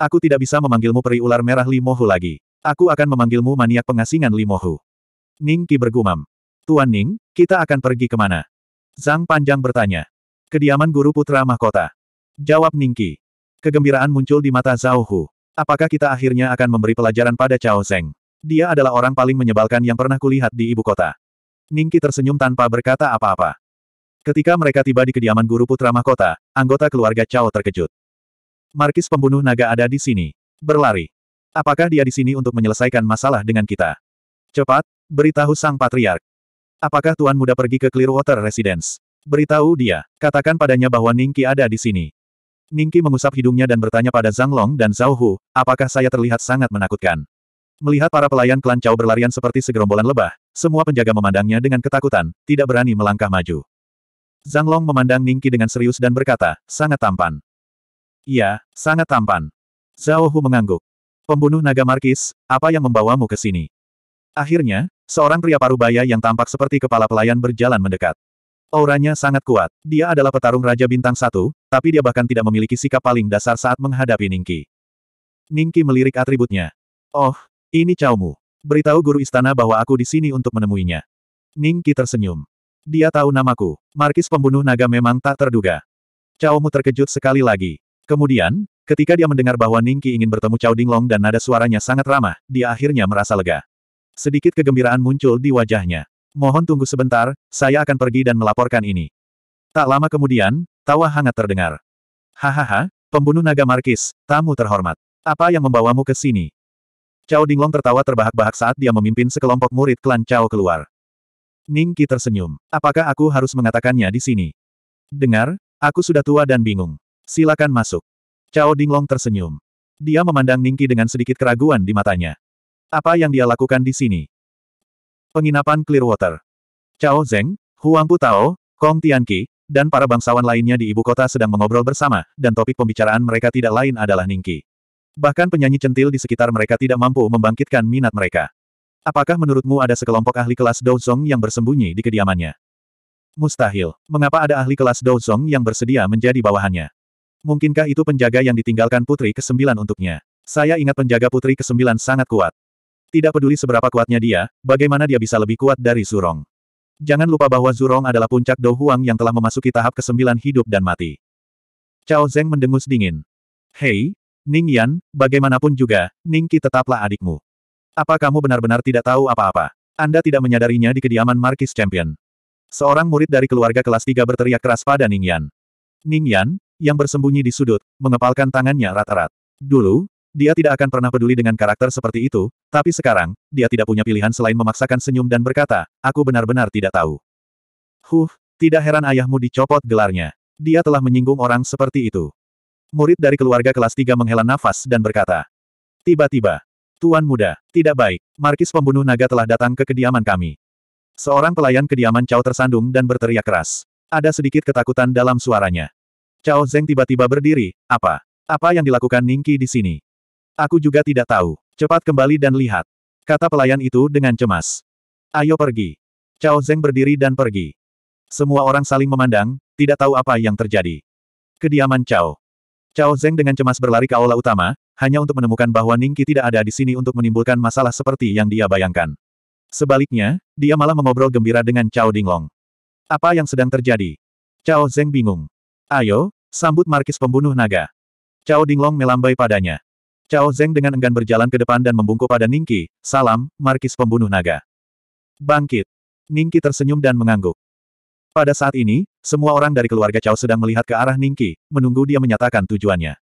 Aku tidak bisa memanggilmu peri ular merah Limohu lagi. Aku akan memanggilmu maniak pengasingan Limohu. Ning Qi bergumam. Tuan Ning, kita akan pergi kemana? Zhang Panjang bertanya. Kediaman guru putra mahkota. Jawab Ning Qi. Kegembiraan muncul di mata Zhao Hu. Apakah kita akhirnya akan memberi pelajaran pada Cao Zeng? Dia adalah orang paling menyebalkan yang pernah kulihat di ibu kota. Ningki tersenyum tanpa berkata apa-apa. Ketika mereka tiba di kediaman guru putra mahkota, anggota keluarga Cao terkejut. Markis pembunuh naga ada di sini. Berlari. Apakah dia di sini untuk menyelesaikan masalah dengan kita? Cepat, beritahu sang patriark. Apakah Tuan Muda pergi ke Clearwater Residence? Beritahu dia, katakan padanya bahwa Ningki ada di sini. Ningki mengusap hidungnya dan bertanya pada Zhang Long dan Zhao Hu, apakah saya terlihat sangat menakutkan? Melihat para pelayan klan Cao berlarian seperti segerombolan lebah, semua penjaga memandangnya dengan ketakutan, tidak berani melangkah maju. Zhang Long memandang Ningki dengan serius dan berkata, sangat tampan. Iya, sangat tampan. Zhao Hu mengangguk. Pembunuh naga Markis, apa yang membawamu ke sini? Akhirnya, seorang pria parubaya yang tampak seperti kepala pelayan berjalan mendekat. Auranya sangat kuat. Dia adalah petarung Raja Bintang Satu, tapi dia bahkan tidak memiliki sikap paling dasar saat menghadapi Ningki. Ningki melirik atributnya. Oh, ini Caumu. Beritahu guru istana bahwa aku di sini untuk menemuinya. Ningki tersenyum. Dia tahu namaku. Markis pembunuh naga memang tak terduga. Caumu terkejut sekali lagi. Kemudian, ketika dia mendengar bahwa Ningki ingin bertemu Cao Dinglong dan nada suaranya sangat ramah, dia akhirnya merasa lega. Sedikit kegembiraan muncul di wajahnya. Mohon tunggu sebentar, saya akan pergi dan melaporkan ini. Tak lama kemudian, tawa hangat terdengar. Hahaha, pembunuh naga Markis, tamu terhormat. Apa yang membawamu ke sini? Cao Dinglong tertawa terbahak-bahak saat dia memimpin sekelompok murid klan Cao keluar. Ningki tersenyum. Apakah aku harus mengatakannya di sini? Dengar, aku sudah tua dan bingung. Silakan masuk. Cao Dinglong tersenyum. Dia memandang Ningki dengan sedikit keraguan di matanya. Apa yang dia lakukan di sini? Penginapan Clearwater. Cao Zeng, Huang Pu Tao, Kong Tianqi, dan para bangsawan lainnya di ibu kota sedang mengobrol bersama, dan topik pembicaraan mereka tidak lain adalah Ningki. Bahkan penyanyi centil di sekitar mereka tidak mampu membangkitkan minat mereka. Apakah menurutmu ada sekelompok ahli kelas Douzong yang bersembunyi di kediamannya? Mustahil. Mengapa ada ahli kelas Douzong yang bersedia menjadi bawahannya? Mungkinkah itu penjaga yang ditinggalkan putri ke-9 untuknya? Saya ingat penjaga putri ke-9 sangat kuat. Tidak peduli seberapa kuatnya dia, bagaimana dia bisa lebih kuat dari Zurong. Jangan lupa bahwa Zurong adalah puncak Dou Huang yang telah memasuki tahap ke-9 hidup dan mati. Cao Zeng mendengus dingin. Hei, Ning Yan, bagaimanapun juga, Ning Qi tetaplah adikmu. Apa kamu benar-benar tidak tahu apa-apa? Anda tidak menyadarinya di kediaman Marquis Champion. Seorang murid dari keluarga kelas 3 berteriak keras pada Ning Yan. Ning Yan, yang bersembunyi di sudut, mengepalkan tangannya rata rat Dulu, dia tidak akan pernah peduli dengan karakter seperti itu, tapi sekarang, dia tidak punya pilihan selain memaksakan senyum dan berkata, aku benar-benar tidak tahu. Huh, tidak heran ayahmu dicopot gelarnya. Dia telah menyinggung orang seperti itu. Murid dari keluarga kelas 3 menghela nafas dan berkata, Tiba-tiba, Tuan Muda, tidak baik, Markis pembunuh naga telah datang ke kediaman kami. Seorang pelayan kediaman Chow tersandung dan berteriak keras. Ada sedikit ketakutan dalam suaranya. Cao Zeng tiba-tiba berdiri, apa? Apa yang dilakukan Ningki di sini? Aku juga tidak tahu. Cepat kembali dan lihat. Kata pelayan itu dengan cemas. Ayo pergi. Cao Zeng berdiri dan pergi. Semua orang saling memandang, tidak tahu apa yang terjadi. Kediaman Cao. Cao Zeng dengan cemas berlari ke aula utama, hanya untuk menemukan bahwa Ningki tidak ada di sini untuk menimbulkan masalah seperti yang dia bayangkan. Sebaliknya, dia malah mengobrol gembira dengan Cao Dinglong. Apa yang sedang terjadi? Cao Zeng bingung. Ayo, sambut markis pembunuh naga. Cao Dinglong melambai padanya. Cao Zeng dengan enggan berjalan ke depan dan membungkuk pada Ningki, salam, markis pembunuh naga. Bangkit. Ningki tersenyum dan mengangguk. Pada saat ini, semua orang dari keluarga Cao sedang melihat ke arah Ningki, menunggu dia menyatakan tujuannya.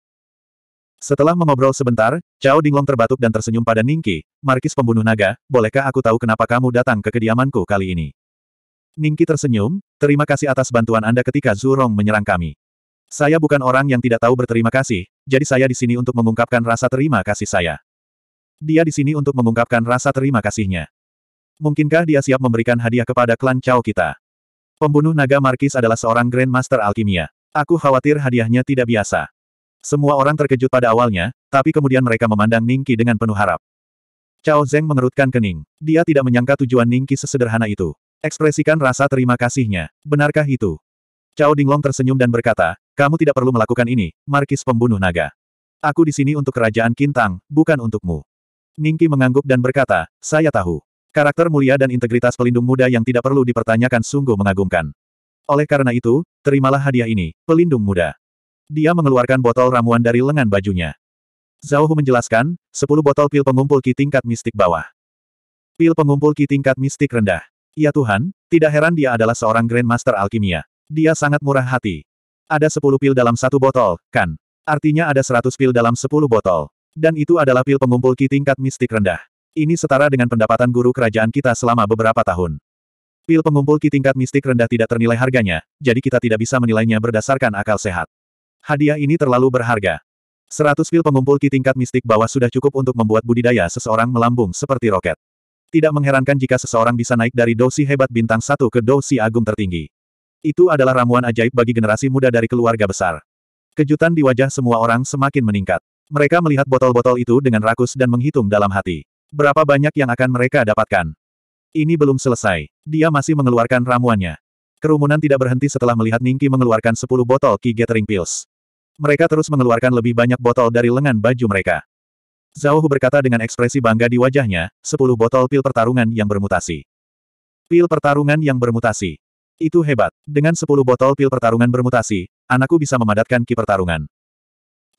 Setelah mengobrol sebentar, Cao Dinglong terbatuk dan tersenyum pada Ningki, Markis Pembunuh Naga, bolehkah aku tahu kenapa kamu datang ke kediamanku kali ini? Ningki tersenyum, terima kasih atas bantuan Anda ketika Zurong menyerang kami. Saya bukan orang yang tidak tahu berterima kasih, jadi saya di sini untuk mengungkapkan rasa terima kasih saya. Dia di sini untuk mengungkapkan rasa terima kasihnya. Mungkinkah dia siap memberikan hadiah kepada klan Cao kita? Pembunuh naga Markis adalah seorang Grandmaster Alkimia. Aku khawatir hadiahnya tidak biasa. Semua orang terkejut pada awalnya, tapi kemudian mereka memandang Ningki dengan penuh harap. Cao Zeng mengerutkan kening. Dia tidak menyangka tujuan Ningki sesederhana itu. Ekspresikan rasa terima kasihnya. Benarkah itu? Cao Dinglong tersenyum dan berkata, kamu tidak perlu melakukan ini, Markis pembunuh naga. Aku di sini untuk kerajaan Kintang, bukan untukmu. Ningki mengangguk dan berkata, saya tahu. Karakter mulia dan integritas pelindung muda yang tidak perlu dipertanyakan sungguh mengagumkan. Oleh karena itu, terimalah hadiah ini, pelindung muda. Dia mengeluarkan botol ramuan dari lengan bajunya. Zhao Hu menjelaskan, 10 botol pil pengumpul ki tingkat mistik bawah. Pil pengumpul ki tingkat mistik rendah. Ya Tuhan, tidak heran dia adalah seorang Grandmaster Alkimia. Dia sangat murah hati. Ada 10 pil dalam satu botol, kan? Artinya ada 100 pil dalam 10 botol. Dan itu adalah pil pengumpul Ki tingkat mistik rendah. Ini setara dengan pendapatan guru kerajaan kita selama beberapa tahun. Pil pengumpul Ki tingkat mistik rendah tidak ternilai harganya, jadi kita tidak bisa menilainya berdasarkan akal sehat. Hadiah ini terlalu berharga. 100 pil pengumpul Ki tingkat mistik bawah sudah cukup untuk membuat budidaya seseorang melambung seperti roket. Tidak mengherankan jika seseorang bisa naik dari dosi hebat bintang 1 ke dosi agung tertinggi. Itu adalah ramuan ajaib bagi generasi muda dari keluarga besar. Kejutan di wajah semua orang semakin meningkat. Mereka melihat botol-botol itu dengan rakus dan menghitung dalam hati. Berapa banyak yang akan mereka dapatkan? Ini belum selesai. Dia masih mengeluarkan ramuannya. Kerumunan tidak berhenti setelah melihat Ningki mengeluarkan 10 botol Ki Gathering Pills. Mereka terus mengeluarkan lebih banyak botol dari lengan baju mereka. Zhao Hu berkata dengan ekspresi bangga di wajahnya, 10 botol pil pertarungan yang bermutasi. Pil pertarungan yang bermutasi. Itu hebat. Dengan sepuluh botol pil pertarungan bermutasi, anakku bisa memadatkan ki pertarungan.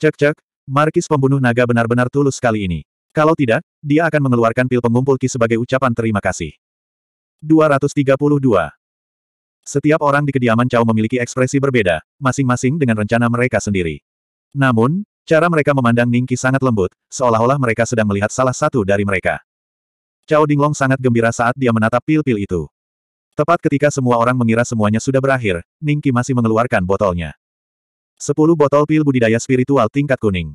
Cek-cek, Markis pembunuh naga benar-benar tulus sekali ini. Kalau tidak, dia akan mengeluarkan pil pengumpul ki sebagai ucapan terima kasih. 232. Setiap orang di kediaman Cao memiliki ekspresi berbeda, masing-masing dengan rencana mereka sendiri. Namun, cara mereka memandang Ningki sangat lembut, seolah-olah mereka sedang melihat salah satu dari mereka. Cao Dinglong sangat gembira saat dia menatap pil-pil itu. Tepat ketika semua orang mengira semuanya sudah berakhir, Ningki masih mengeluarkan botolnya. Sepuluh botol pil budidaya spiritual tingkat kuning.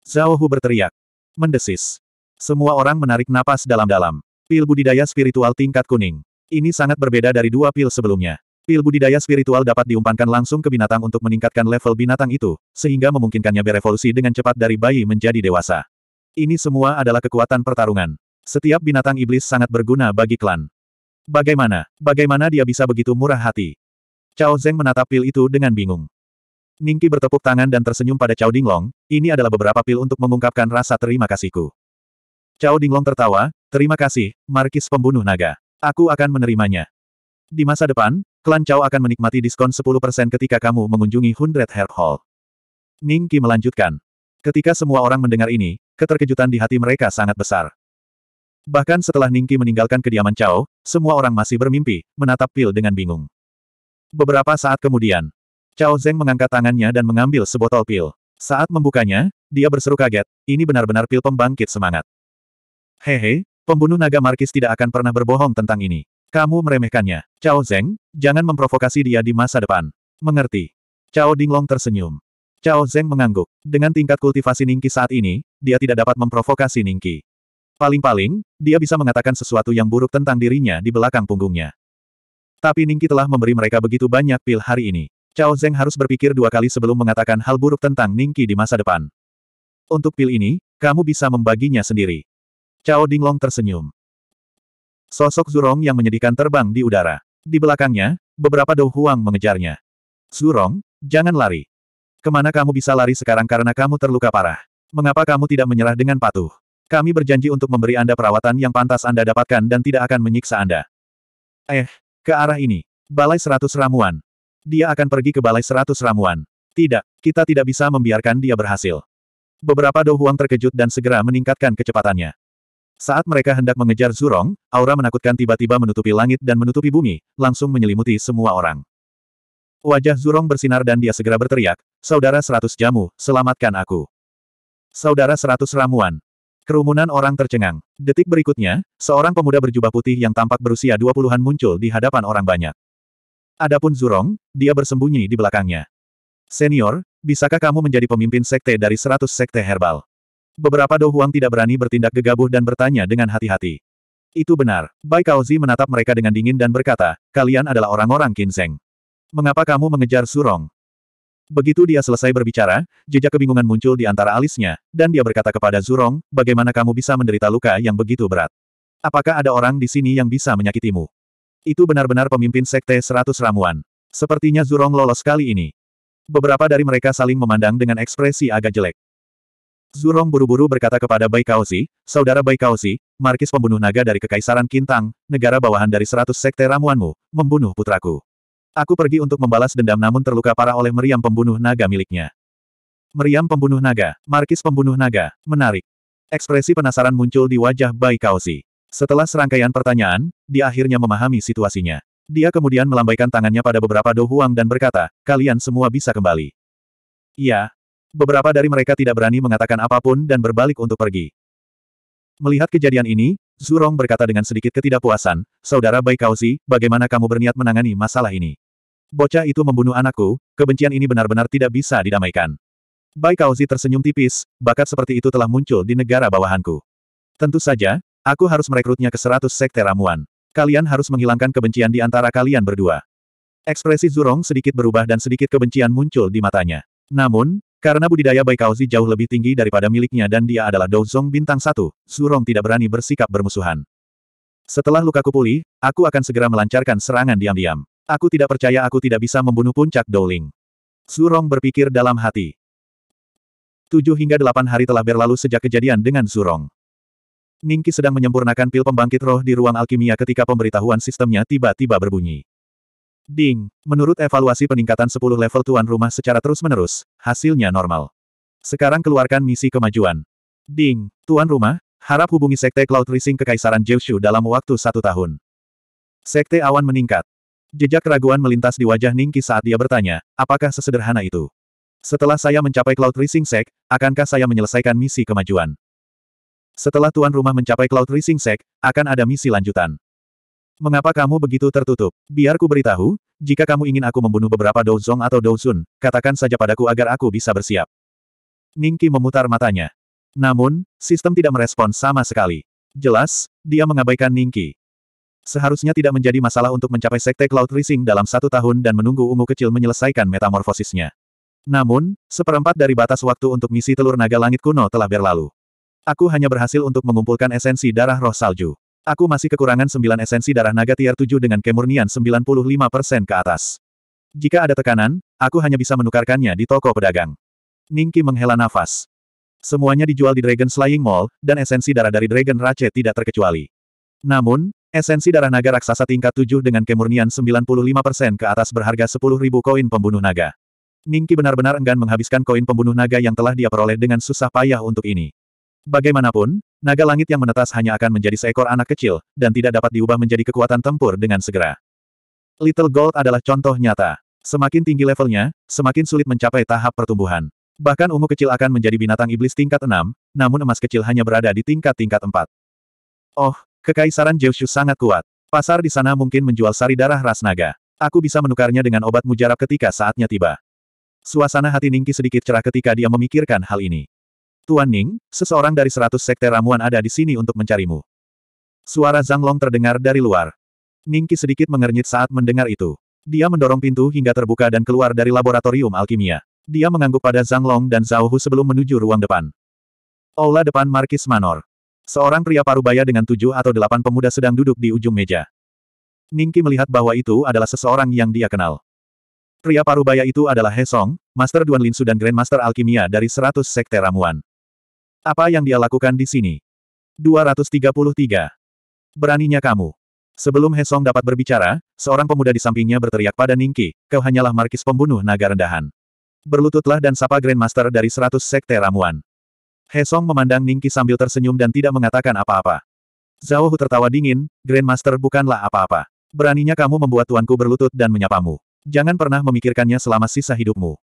Zhao Hu berteriak. Mendesis. Semua orang menarik napas dalam-dalam. Pil budidaya spiritual tingkat kuning. Ini sangat berbeda dari dua pil sebelumnya. Pil budidaya spiritual dapat diumpankan langsung ke binatang untuk meningkatkan level binatang itu, sehingga memungkinkannya berevolusi dengan cepat dari bayi menjadi dewasa. Ini semua adalah kekuatan pertarungan. Setiap binatang iblis sangat berguna bagi klan. Bagaimana, bagaimana dia bisa begitu murah hati? Cao Zeng menatap pil itu dengan bingung. Ningki bertepuk tangan dan tersenyum pada Cao Dinglong, ini adalah beberapa pil untuk mengungkapkan rasa terima kasihku. Cao Dinglong tertawa, terima kasih, Markis pembunuh naga. Aku akan menerimanya. Di masa depan, klan Cao akan menikmati diskon 10% ketika kamu mengunjungi Hundred Hair Hall. Ningki melanjutkan. Ketika semua orang mendengar ini, keterkejutan di hati mereka sangat besar. Bahkan setelah Ningki meninggalkan kediaman Cao, semua orang masih bermimpi, menatap pil dengan bingung. Beberapa saat kemudian, Cao Zeng mengangkat tangannya dan mengambil sebotol pil. Saat membukanya, dia berseru kaget, ini benar-benar pil pembangkit semangat. Hehe, pembunuh naga Markis tidak akan pernah berbohong tentang ini. Kamu meremehkannya. Cao Zeng, jangan memprovokasi dia di masa depan. Mengerti. Cao Dinglong tersenyum. Cao Zeng mengangguk. Dengan tingkat kultivasi Ningki saat ini, dia tidak dapat memprovokasi Ningki. Paling-paling, dia bisa mengatakan sesuatu yang buruk tentang dirinya di belakang punggungnya. Tapi Ningki telah memberi mereka begitu banyak pil hari ini. Cao Zeng harus berpikir dua kali sebelum mengatakan hal buruk tentang Ningki di masa depan. Untuk pil ini, kamu bisa membaginya sendiri. Cao Dinglong tersenyum. Sosok Zurong yang menyedihkan terbang di udara. Di belakangnya, beberapa Dou Huang mengejarnya. Zurong, jangan lari. Kemana kamu bisa lari sekarang karena kamu terluka parah? Mengapa kamu tidak menyerah dengan patuh? Kami berjanji untuk memberi Anda perawatan yang pantas Anda dapatkan dan tidak akan menyiksa Anda. Eh, ke arah ini. Balai seratus ramuan. Dia akan pergi ke balai seratus ramuan. Tidak, kita tidak bisa membiarkan dia berhasil. Beberapa Dohuang terkejut dan segera meningkatkan kecepatannya. Saat mereka hendak mengejar Zurong, aura menakutkan tiba-tiba menutupi langit dan menutupi bumi, langsung menyelimuti semua orang. Wajah Zurong bersinar dan dia segera berteriak, Saudara seratus jamu, selamatkan aku. Saudara seratus ramuan, Kerumunan orang tercengang. Detik berikutnya, seorang pemuda berjubah putih yang tampak berusia dua puluhan muncul di hadapan orang banyak. Adapun Zurong, dia bersembunyi di belakangnya. Senior, bisakah kamu menjadi pemimpin sekte dari seratus sekte herbal? Beberapa dohuang tidak berani bertindak gegabah dan bertanya dengan hati-hati. Itu benar. Bai Kaozi menatap mereka dengan dingin dan berkata, kalian adalah orang-orang Kinseng. Mengapa kamu mengejar Zurong? Begitu dia selesai berbicara, jejak kebingungan muncul di antara alisnya, dan dia berkata kepada Zurong, bagaimana kamu bisa menderita luka yang begitu berat? Apakah ada orang di sini yang bisa menyakitimu? Itu benar-benar pemimpin sekte seratus ramuan. Sepertinya Zurong lolos kali ini. Beberapa dari mereka saling memandang dengan ekspresi agak jelek. Zurong buru-buru berkata kepada Bai Kaozi, saudara Bai Kaozi, markis pembunuh naga dari Kekaisaran Kintang, negara bawahan dari seratus sekte ramuanmu, membunuh putraku. Aku pergi untuk membalas dendam namun terluka parah oleh meriam pembunuh naga miliknya. Meriam pembunuh naga, markis pembunuh naga, menarik. Ekspresi penasaran muncul di wajah Bai Kaosi. Setelah serangkaian pertanyaan, dia akhirnya memahami situasinya. Dia kemudian melambaikan tangannya pada beberapa dohuang dan berkata, kalian semua bisa kembali. Iya. Beberapa dari mereka tidak berani mengatakan apapun dan berbalik untuk pergi. Melihat kejadian ini, Zurong berkata dengan sedikit ketidakpuasan, Saudara Bai Kaosi, bagaimana kamu berniat menangani masalah ini? Bocah itu membunuh anakku, kebencian ini benar-benar tidak bisa didamaikan. Bai Kaozi tersenyum tipis, bakat seperti itu telah muncul di negara bawahanku. Tentu saja, aku harus merekrutnya ke seratus sekte ramuan. Kalian harus menghilangkan kebencian di antara kalian berdua. Ekspresi Zurong sedikit berubah dan sedikit kebencian muncul di matanya. Namun, karena budidaya Bai Kaozi jauh lebih tinggi daripada miliknya dan dia adalah Douzong bintang satu, Zurong tidak berani bersikap bermusuhan. Setelah lukaku pulih, aku akan segera melancarkan serangan diam-diam. Aku tidak percaya aku tidak bisa membunuh puncak Dowling. Surong berpikir dalam hati. Tujuh hingga delapan hari telah berlalu sejak kejadian dengan Surong. Ningki sedang menyempurnakan pil pembangkit roh di ruang alkimia ketika pemberitahuan sistemnya tiba-tiba berbunyi. Ding, menurut evaluasi peningkatan 10 level tuan rumah secara terus-menerus, hasilnya normal. Sekarang keluarkan misi kemajuan. Ding, tuan rumah, harap hubungi Sekte Cloud Rising Kekaisaran Jiushu dalam waktu satu tahun. Sekte awan meningkat. Jejak keraguan melintas di wajah Ningki saat dia bertanya, apakah sesederhana itu? Setelah saya mencapai Cloud Rising Sek, akankah saya menyelesaikan misi kemajuan? Setelah tuan rumah mencapai Cloud Rising Sek, akan ada misi lanjutan. Mengapa kamu begitu tertutup? Biar ku beritahu, jika kamu ingin aku membunuh beberapa Douzong atau Douzun, katakan saja padaku agar aku bisa bersiap. Ningki memutar matanya. Namun, sistem tidak merespon sama sekali. Jelas, dia mengabaikan Ningki. Seharusnya tidak menjadi masalah untuk mencapai Sekte Cloud Rising dalam satu tahun dan menunggu ungu kecil menyelesaikan metamorfosisnya. Namun, seperempat dari batas waktu untuk misi telur naga langit kuno telah berlalu. Aku hanya berhasil untuk mengumpulkan esensi darah roh salju. Aku masih kekurangan sembilan esensi darah naga tier 7 dengan kemurnian 95% ke atas. Jika ada tekanan, aku hanya bisa menukarkannya di toko pedagang. Ningki menghela nafas. Semuanya dijual di Dragon Slaying Mall, dan esensi darah dari Dragon Rache tidak terkecuali. Namun, Esensi darah naga raksasa tingkat 7 dengan kemurnian 95% ke atas berharga 10.000 koin pembunuh naga. Ningki benar-benar enggan menghabiskan koin pembunuh naga yang telah dia peroleh dengan susah payah untuk ini. Bagaimanapun, naga langit yang menetas hanya akan menjadi seekor anak kecil, dan tidak dapat diubah menjadi kekuatan tempur dengan segera. Little Gold adalah contoh nyata. Semakin tinggi levelnya, semakin sulit mencapai tahap pertumbuhan. Bahkan ungu kecil akan menjadi binatang iblis tingkat 6, namun emas kecil hanya berada di tingkat-tingkat 4. Oh, Kekaisaran Jiushu sangat kuat. Pasar di sana mungkin menjual sari darah ras naga. Aku bisa menukarnya dengan obat mujarab ketika saatnya tiba. Suasana hati Ningki sedikit cerah ketika dia memikirkan hal ini. Tuan Ning, seseorang dari seratus sekte ramuan ada di sini untuk mencarimu. Suara Zhang Long terdengar dari luar. Ningki sedikit mengernyit saat mendengar itu. Dia mendorong pintu hingga terbuka dan keluar dari laboratorium alkimia. Dia mengangguk pada Zhang Long dan Zhao Hu sebelum menuju ruang depan. Aula depan Markis Manor. Seorang pria parubaya dengan tujuh atau delapan pemuda sedang duduk di ujung meja. Ningki melihat bahwa itu adalah seseorang yang dia kenal. Pria parubaya itu adalah He Song, Master Duan Linsu dan Grandmaster Alkimia dari 100 Sekte Ramuan. Apa yang dia lakukan di sini? 233. Beraninya kamu. Sebelum He Song dapat berbicara, seorang pemuda di sampingnya berteriak pada Ningki, kau hanyalah markis pembunuh naga rendahan. Berlututlah dan sapa Grandmaster dari 100 Sekte Ramuan. Hesong memandang Ningki sambil tersenyum dan tidak mengatakan apa-apa. Zhao Hu tertawa dingin, Grandmaster bukanlah apa-apa. Beraninya kamu membuat tuanku berlutut dan menyapamu. Jangan pernah memikirkannya selama sisa hidupmu.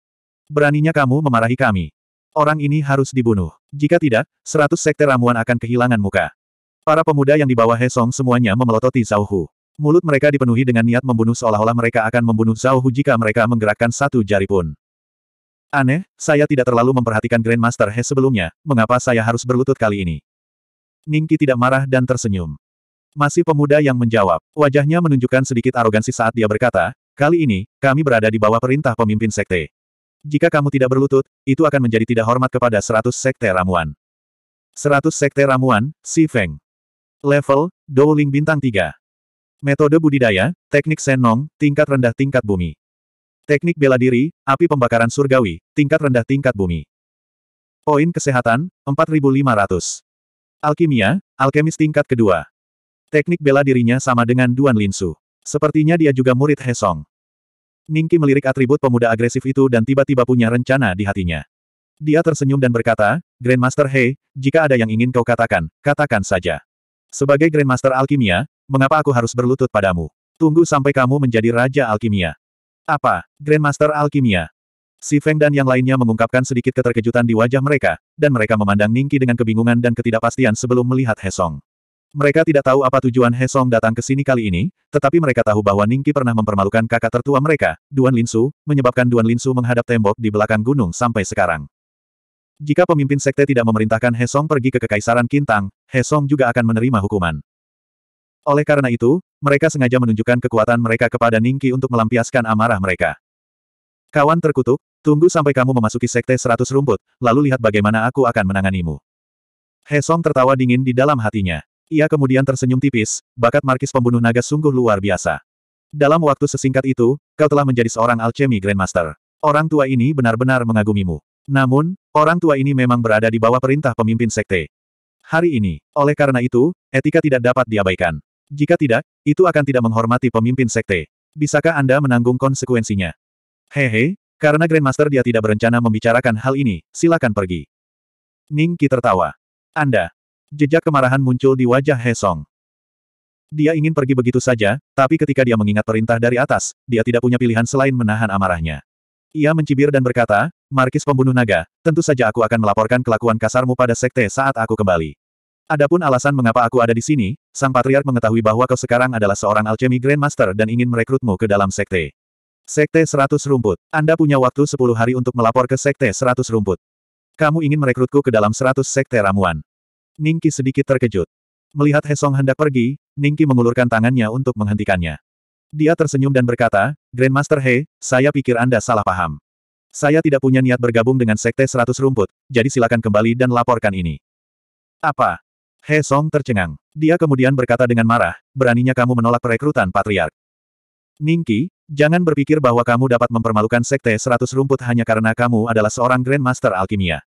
Beraninya kamu memarahi kami. Orang ini harus dibunuh. Jika tidak, seratus sekte ramuan akan kehilangan muka. Para pemuda yang dibawa Hesong semuanya memelototi Zhao Hu. Mulut mereka dipenuhi dengan niat membunuh seolah-olah mereka akan membunuh Zhao Hu jika mereka menggerakkan satu jari pun. Aneh, saya tidak terlalu memperhatikan Grandmaster He sebelumnya, mengapa saya harus berlutut kali ini? Ningki tidak marah dan tersenyum. Masih pemuda yang menjawab, wajahnya menunjukkan sedikit arogansi saat dia berkata, kali ini, kami berada di bawah perintah pemimpin sekte. Jika kamu tidak berlutut, itu akan menjadi tidak hormat kepada seratus sekte ramuan. Seratus sekte ramuan, Si Feng. Level, Douling Bintang 3. Metode budidaya, teknik senong, tingkat rendah tingkat bumi. Teknik bela diri, api pembakaran surgawi, tingkat rendah tingkat bumi. Poin kesehatan, 4500. Alkimia, alkemis tingkat kedua. Teknik bela dirinya sama dengan Duan Linsu. Sepertinya dia juga murid Hesong. Ningki melirik atribut pemuda agresif itu dan tiba-tiba punya rencana di hatinya. Dia tersenyum dan berkata, Grandmaster Hei, jika ada yang ingin kau katakan, katakan saja. Sebagai Grandmaster Alkimia, mengapa aku harus berlutut padamu? Tunggu sampai kamu menjadi Raja Alkimia. Apa? Grandmaster Alkimia. Si Feng dan yang lainnya mengungkapkan sedikit keterkejutan di wajah mereka, dan mereka memandang Ningki dengan kebingungan dan ketidakpastian sebelum melihat Hesong. Mereka tidak tahu apa tujuan Hesong datang ke sini kali ini, tetapi mereka tahu bahwa Ningki pernah mempermalukan kakak tertua mereka, Duan Linsu, menyebabkan Duan Linsu menghadap tembok di belakang gunung sampai sekarang. Jika pemimpin sekte tidak memerintahkan Hesong pergi ke Kekaisaran Kintang, Hesong juga akan menerima hukuman. Oleh karena itu, mereka sengaja menunjukkan kekuatan mereka kepada Ningki untuk melampiaskan amarah mereka. Kawan terkutuk, tunggu sampai kamu memasuki sekte seratus rumput, lalu lihat bagaimana aku akan menanganimu. Hesong tertawa dingin di dalam hatinya. Ia kemudian tersenyum tipis, bakat markis pembunuh naga sungguh luar biasa. Dalam waktu sesingkat itu, kau telah menjadi seorang alchemy grandmaster. Orang tua ini benar-benar mengagumimu. Namun, orang tua ini memang berada di bawah perintah pemimpin sekte. Hari ini, oleh karena itu, etika tidak dapat diabaikan. Jika tidak, itu akan tidak menghormati pemimpin sekte. Bisakah Anda menanggung konsekuensinya? Hehe, karena Grandmaster dia tidak berencana membicarakan hal ini, silakan pergi. Ning Qi tertawa. Anda. Jejak kemarahan muncul di wajah He Song. Dia ingin pergi begitu saja, tapi ketika dia mengingat perintah dari atas, dia tidak punya pilihan selain menahan amarahnya. Ia mencibir dan berkata, Markis pembunuh naga, tentu saja aku akan melaporkan kelakuan kasarmu pada sekte saat aku kembali. Adapun alasan mengapa aku ada di sini, Sang Patriark mengetahui bahwa kau sekarang adalah seorang alchemy Grandmaster dan ingin merekrutmu ke dalam sekte. Sekte seratus Rumput. Anda punya waktu 10 hari untuk melapor ke Sekte seratus Rumput. Kamu ingin merekrutku ke dalam seratus Sekte Ramuan. Ningki sedikit terkejut. Melihat Hesong hendak pergi, Ningki mengulurkan tangannya untuk menghentikannya. Dia tersenyum dan berkata, Grandmaster He, saya pikir Anda salah paham. Saya tidak punya niat bergabung dengan Sekte seratus Rumput, jadi silakan kembali dan laporkan ini. Apa? He Song tercengang. Dia kemudian berkata dengan marah, beraninya kamu menolak perekrutan patriark. Ningki, jangan berpikir bahwa kamu dapat mempermalukan sekte seratus rumput hanya karena kamu adalah seorang Grandmaster Alkimia.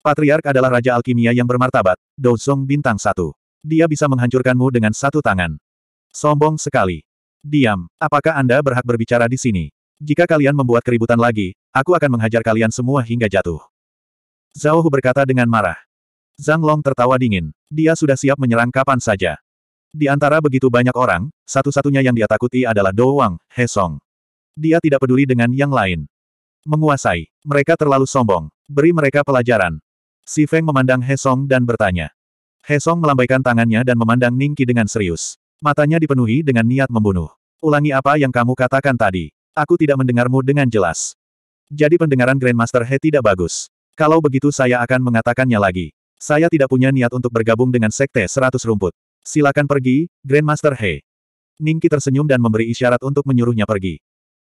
Patriark adalah Raja Alkimia yang bermartabat, Dou Song Bintang Satu. Dia bisa menghancurkanmu dengan satu tangan. Sombong sekali. Diam, apakah Anda berhak berbicara di sini? Jika kalian membuat keributan lagi, aku akan menghajar kalian semua hingga jatuh. Zhao Hu berkata dengan marah. Zhang Long tertawa dingin. Dia sudah siap menyerang kapan saja. Di antara begitu banyak orang, satu-satunya yang dia takuti adalah Do Wang, He Song. Dia tidak peduli dengan yang lain. Menguasai. Mereka terlalu sombong. Beri mereka pelajaran. Si Feng memandang He Song dan bertanya. He Song melambaikan tangannya dan memandang Ning Qi dengan serius. Matanya dipenuhi dengan niat membunuh. Ulangi apa yang kamu katakan tadi. Aku tidak mendengarmu dengan jelas. Jadi pendengaran Grandmaster He tidak bagus. Kalau begitu saya akan mengatakannya lagi. Saya tidak punya niat untuk bergabung dengan Sekte Seratus Rumput. Silakan pergi, Grandmaster He. Ningki tersenyum dan memberi isyarat untuk menyuruhnya pergi.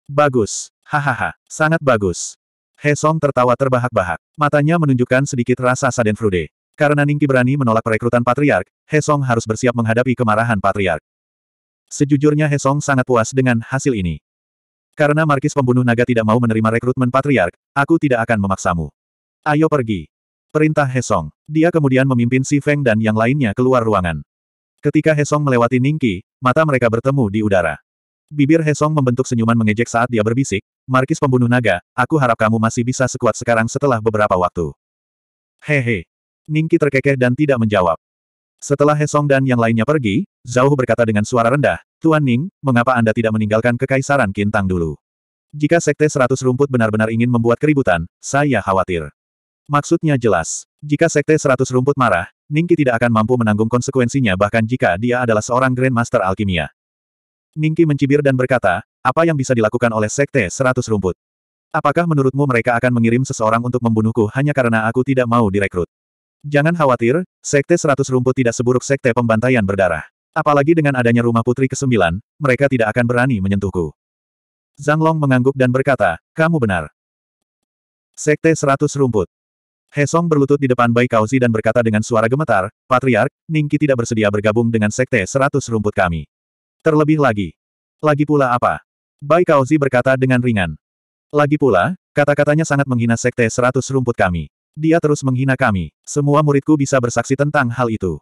Bagus. Hahaha. Sangat bagus. He Song tertawa terbahak-bahak. Matanya menunjukkan sedikit rasa sadenfrude. Karena Ningki berani menolak perekrutan Patriark, He Song harus bersiap menghadapi kemarahan Patriark. Sejujurnya He Song sangat puas dengan hasil ini. Karena Markis pembunuh naga tidak mau menerima rekrutmen Patriark, aku tidak akan memaksamu. Ayo pergi. Perintah Hesong. Dia kemudian memimpin Si Feng dan yang lainnya keluar ruangan. Ketika Hesong melewati Ningki, mata mereka bertemu di udara. Bibir Hesong membentuk senyuman mengejek saat dia berbisik, Markis pembunuh naga, aku harap kamu masih bisa sekuat sekarang setelah beberapa waktu. Hehe. Ningki terkekeh dan tidak menjawab. Setelah Hesong dan yang lainnya pergi, Zhao berkata dengan suara rendah, Tuan Ning, mengapa Anda tidak meninggalkan kekaisaran Kintang dulu? Jika Sekte Seratus Rumput benar-benar ingin membuat keributan, saya khawatir. Maksudnya jelas. Jika Sekte Seratus Rumput marah, Ningki tidak akan mampu menanggung konsekuensinya bahkan jika dia adalah seorang Grandmaster Alkimia. Ningki mencibir dan berkata, apa yang bisa dilakukan oleh Sekte Seratus Rumput? Apakah menurutmu mereka akan mengirim seseorang untuk membunuhku hanya karena aku tidak mau direkrut? Jangan khawatir, Sekte Seratus Rumput tidak seburuk Sekte Pembantaian Berdarah. Apalagi dengan adanya rumah putri ke-9, mereka tidak akan berani menyentuhku. Zhang Long mengangguk dan berkata, kamu benar. Sekte Seratus Rumput. Hesong berlutut di depan Bai Kauzi dan berkata dengan suara gemetar, Patriark, Ningki tidak bersedia bergabung dengan Sekte Seratus Rumput kami. Terlebih lagi. Lagi pula apa? Bai Kauzi berkata dengan ringan. Lagi pula, kata-katanya sangat menghina Sekte Seratus Rumput kami. Dia terus menghina kami. Semua muridku bisa bersaksi tentang hal itu.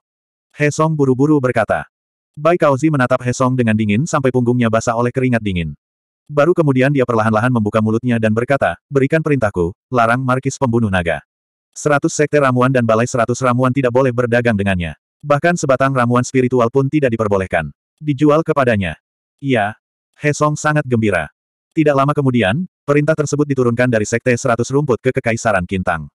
Hesong buru-buru berkata. Bai Kauzi menatap Hesong dengan dingin sampai punggungnya basah oleh keringat dingin. Baru kemudian dia perlahan-lahan membuka mulutnya dan berkata, berikan perintahku, larang markis pembunuh naga. Seratus sekte ramuan dan balai seratus ramuan tidak boleh berdagang dengannya. Bahkan sebatang ramuan spiritual pun tidak diperbolehkan. Dijual kepadanya. Iya. Hesong sangat gembira. Tidak lama kemudian, perintah tersebut diturunkan dari sekte seratus rumput ke Kekaisaran Kintang.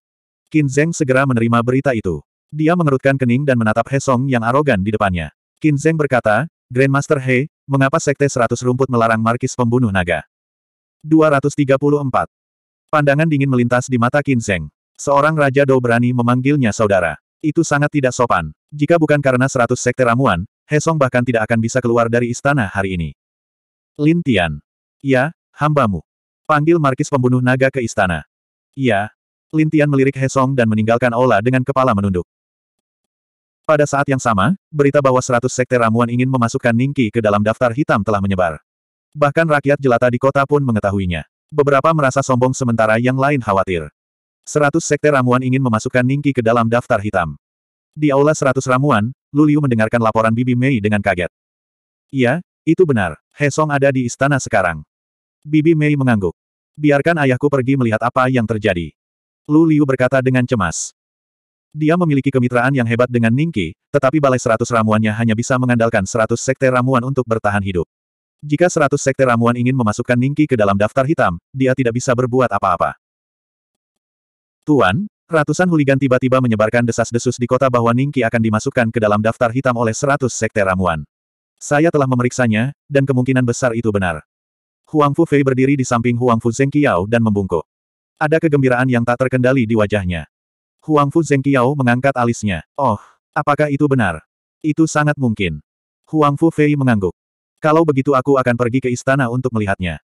Qin Zheng segera menerima berita itu. Dia mengerutkan kening dan menatap Hesong yang arogan di depannya. Qin Zheng berkata, Grandmaster He, mengapa sekte seratus rumput melarang markis pembunuh naga? 234. Pandangan dingin melintas di mata Qin Zheng. Seorang Raja Dou berani memanggilnya saudara. Itu sangat tidak sopan. Jika bukan karena seratus sekte ramuan, Hesong bahkan tidak akan bisa keluar dari istana hari ini. Lin Tian. Ya, hambamu. Panggil Markis pembunuh naga ke istana. Ya, Lin Tian melirik Hesong dan meninggalkan Ola dengan kepala menunduk. Pada saat yang sama, berita bahwa seratus sekte ramuan ingin memasukkan Ningki ke dalam daftar hitam telah menyebar. Bahkan rakyat jelata di kota pun mengetahuinya. Beberapa merasa sombong sementara yang lain khawatir. Seratus sekte ramuan ingin memasukkan Ningki ke dalam daftar hitam. Di aula seratus ramuan, Luliu mendengarkan laporan Bibi Mei dengan kaget. Iya, itu benar. He Song ada di istana sekarang. Bibi Mei mengangguk. Biarkan ayahku pergi melihat apa yang terjadi. Lu Liu berkata dengan cemas. Dia memiliki kemitraan yang hebat dengan Ningki, tetapi balai seratus ramuannya hanya bisa mengandalkan seratus sekte ramuan untuk bertahan hidup. Jika seratus sekte ramuan ingin memasukkan Ningki ke dalam daftar hitam, dia tidak bisa berbuat apa-apa. Tuan, ratusan huligan tiba-tiba menyebarkan desas-desus di kota bahwa Ningki akan dimasukkan ke dalam daftar hitam oleh seratus sekte ramuan. Saya telah memeriksanya, dan kemungkinan besar itu benar. Huang Fu Fei berdiri di samping Huang Fu Zhengqiao dan membungkuk. Ada kegembiraan yang tak terkendali di wajahnya. Huang Fu Zhengqiao mengangkat alisnya. Oh, apakah itu benar? Itu sangat mungkin. Huang Fu Fei mengangguk. Kalau begitu aku akan pergi ke istana untuk melihatnya.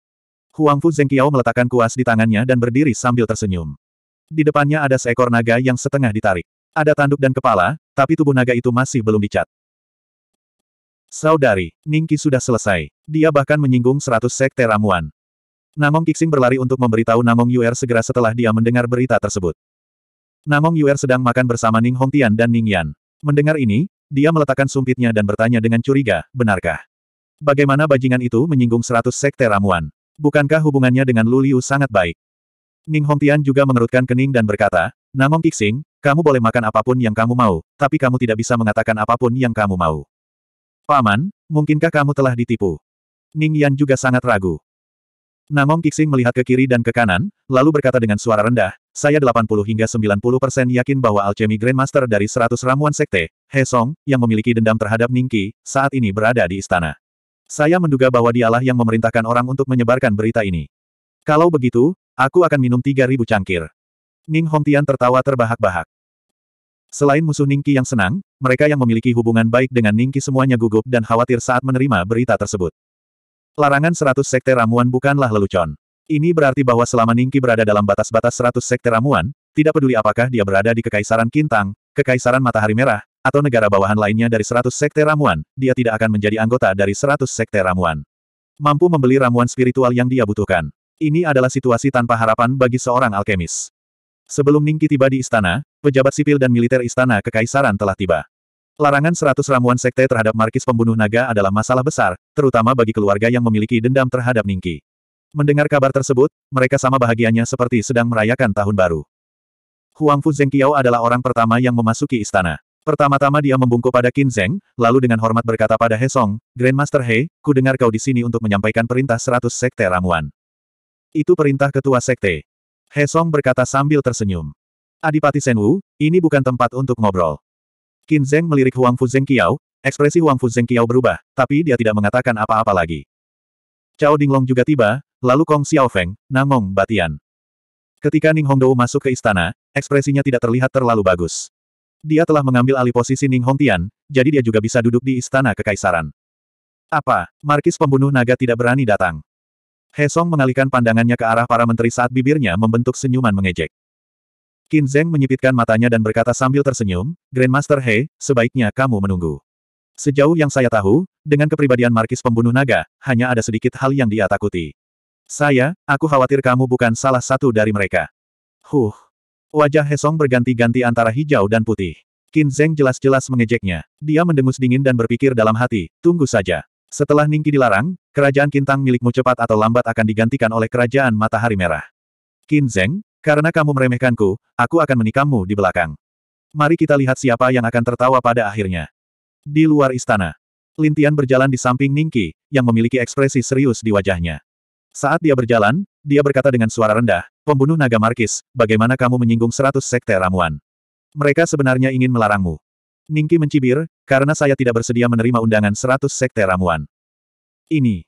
Huang Fu Zhengqiao meletakkan kuas di tangannya dan berdiri sambil tersenyum. Di depannya ada seekor naga yang setengah ditarik. Ada tanduk dan kepala, tapi tubuh naga itu masih belum dicat. Saudari, Ningki sudah selesai. Dia bahkan menyinggung seratus sekte ramuan. Namong Kixing berlari untuk memberitahu Namong Yuer segera setelah dia mendengar berita tersebut. Namong Yuer sedang makan bersama Ning Hongtian dan Ning Yan. Mendengar ini, dia meletakkan sumpitnya dan bertanya dengan curiga, benarkah? Bagaimana bajingan itu menyinggung seratus sekte ramuan? Bukankah hubungannya dengan Luliu sangat baik? Ning Hongtian juga mengerutkan kening dan berkata, Namong Kixing, kamu boleh makan apapun yang kamu mau, tapi kamu tidak bisa mengatakan apapun yang kamu mau. Paman, mungkinkah kamu telah ditipu? Ning Yan juga sangat ragu. Namong Kixing melihat ke kiri dan ke kanan, lalu berkata dengan suara rendah, saya 80 hingga 90 persen yakin bahwa alchemy grandmaster dari 100 ramuan sekte, He Song, yang memiliki dendam terhadap Ning Qi saat ini berada di istana. Saya menduga bahwa dialah yang memerintahkan orang untuk menyebarkan berita ini. Kalau begitu, Aku akan minum 3.000 cangkir. Ning Hongtian tertawa terbahak-bahak. Selain musuh Ningki yang senang, mereka yang memiliki hubungan baik dengan Ningki semuanya gugup dan khawatir saat menerima berita tersebut. Larangan 100 sekte ramuan bukanlah lelucon. Ini berarti bahwa selama Ningki berada dalam batas-batas 100 sekte ramuan, tidak peduli apakah dia berada di Kekaisaran Kintang, Kekaisaran Matahari Merah, atau negara bawahan lainnya dari 100 sekte ramuan, dia tidak akan menjadi anggota dari 100 sekte ramuan. Mampu membeli ramuan spiritual yang dia butuhkan. Ini adalah situasi tanpa harapan bagi seorang alkemis. Sebelum Ningki tiba di istana, pejabat sipil dan militer istana kekaisaran telah tiba. Larangan seratus ramuan sekte terhadap markis pembunuh naga adalah masalah besar, terutama bagi keluarga yang memiliki dendam terhadap Ningki. Mendengar kabar tersebut, mereka sama bahagianya seperti sedang merayakan tahun baru. Huang Huangfu Zengqiao adalah orang pertama yang memasuki istana. Pertama-tama dia membungkuk pada Qin Zeng, lalu dengan hormat berkata pada He Song, Grandmaster He, ku dengar kau di sini untuk menyampaikan perintah seratus sekte ramuan. Itu perintah ketua sekte. He Song berkata sambil tersenyum. Adipati Senwu, ini bukan tempat untuk ngobrol. Qin Zheng melirik Huang Fu Zeng Qiao, ekspresi Huang Fu Zeng Qiao berubah, tapi dia tidak mengatakan apa-apa lagi. Cao Dinglong juga tiba, lalu Kong Xiaofeng, Nangong Batian. Ketika Ning Hongdou masuk ke istana, ekspresinya tidak terlihat terlalu bagus. Dia telah mengambil alih posisi Ning Hongtian, jadi dia juga bisa duduk di istana kekaisaran. Apa, Markis pembunuh naga tidak berani datang? Hesong mengalihkan pandangannya ke arah para menteri saat bibirnya membentuk senyuman mengejek. Qin Zheng menyipitkan matanya dan berkata sambil tersenyum, Grandmaster He, sebaiknya kamu menunggu. Sejauh yang saya tahu, dengan kepribadian Markis pembunuh naga, hanya ada sedikit hal yang dia takuti. Saya, aku khawatir kamu bukan salah satu dari mereka. Huh. Wajah Hesong berganti-ganti antara hijau dan putih. Qin Zheng jelas-jelas mengejeknya. Dia mendengus dingin dan berpikir dalam hati, tunggu saja. Setelah Ningki dilarang, kerajaan Kintang milikmu cepat atau lambat akan digantikan oleh kerajaan Matahari Merah. Qin Zeng, karena kamu meremehkanku, aku akan menikammu di belakang. Mari kita lihat siapa yang akan tertawa pada akhirnya. Di luar istana, Lintian berjalan di samping Ningki, yang memiliki ekspresi serius di wajahnya. Saat dia berjalan, dia berkata dengan suara rendah, Pembunuh naga Markis, bagaimana kamu menyinggung seratus sekte ramuan? Mereka sebenarnya ingin melarangmu. Ningki mencibir, karena saya tidak bersedia menerima undangan seratus sekte ramuan. Ini.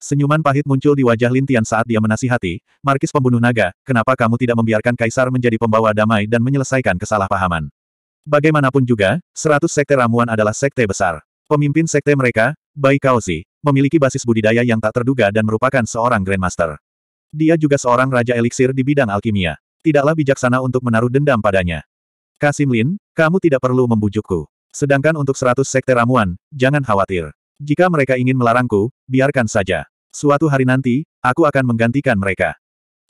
Senyuman pahit muncul di wajah Lintian saat dia menasihati, Markis pembunuh naga, kenapa kamu tidak membiarkan Kaisar menjadi pembawa damai dan menyelesaikan kesalahpahaman? Bagaimanapun juga, seratus sekte ramuan adalah sekte besar. Pemimpin sekte mereka, Bai Kaozi, memiliki basis budidaya yang tak terduga dan merupakan seorang Grandmaster. Dia juga seorang raja eliksir di bidang alkimia. Tidaklah bijaksana untuk menaruh dendam padanya. Kasim Lin, kamu tidak perlu membujukku. Sedangkan untuk seratus sekte ramuan, jangan khawatir. Jika mereka ingin melarangku, biarkan saja. Suatu hari nanti, aku akan menggantikan mereka.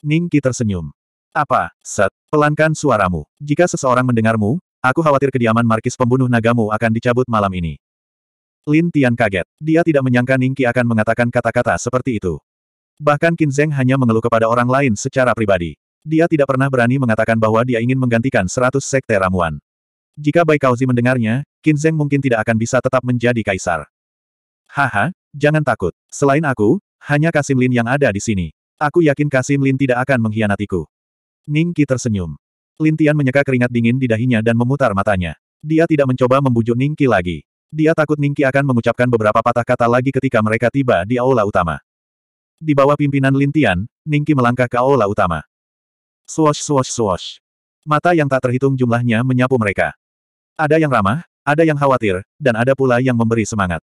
Ning Qi tersenyum. Apa, Set, pelankan suaramu. Jika seseorang mendengarmu, aku khawatir kediaman markis pembunuh nagamu akan dicabut malam ini. Lin Tian kaget. Dia tidak menyangka Ning Qi akan mengatakan kata-kata seperti itu. Bahkan Qin Zeng hanya mengeluh kepada orang lain secara pribadi. Dia tidak pernah berani mengatakan bahwa dia ingin menggantikan seratus sekte ramuan. Jika Bai Kaozi mendengarnya, Qin Zeng mungkin tidak akan bisa tetap menjadi kaisar. Haha, jangan takut. Selain aku, hanya Kasim Lin yang ada di sini. Aku yakin Kasim Lin tidak akan mengkhianatiku. Ning Qi tersenyum. Lin Tian menyeka keringat dingin di dahinya dan memutar matanya. Dia tidak mencoba membujuk Ning Qi lagi. Dia takut Ning Qi akan mengucapkan beberapa patah kata lagi ketika mereka tiba di aula utama. Di bawah pimpinan Lin Tian, Ning Qi melangkah ke aula utama. Swash swash swash. Mata yang tak terhitung jumlahnya menyapu mereka. Ada yang ramah, ada yang khawatir, dan ada pula yang memberi semangat.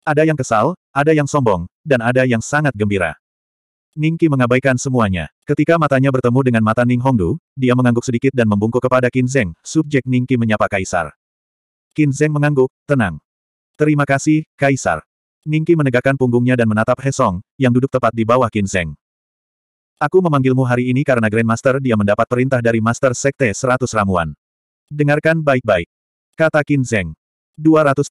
Ada yang kesal, ada yang sombong, dan ada yang sangat gembira. Ningki mengabaikan semuanya. Ketika matanya bertemu dengan mata Ning Hongdu, dia mengangguk sedikit dan membungkuk kepada Qin Zeng, subjek Ningki menyapa Kaisar. Qin Zeng mengangguk, tenang. Terima kasih, Kaisar. Ningki menegakkan punggungnya dan menatap Hesong, yang duduk tepat di bawah Qin Zeng. Aku memanggilmu hari ini karena Grandmaster dia mendapat perintah dari Master Sekte 100 Ramuan. Dengarkan baik-baik. Kata Qin Zeng. 235.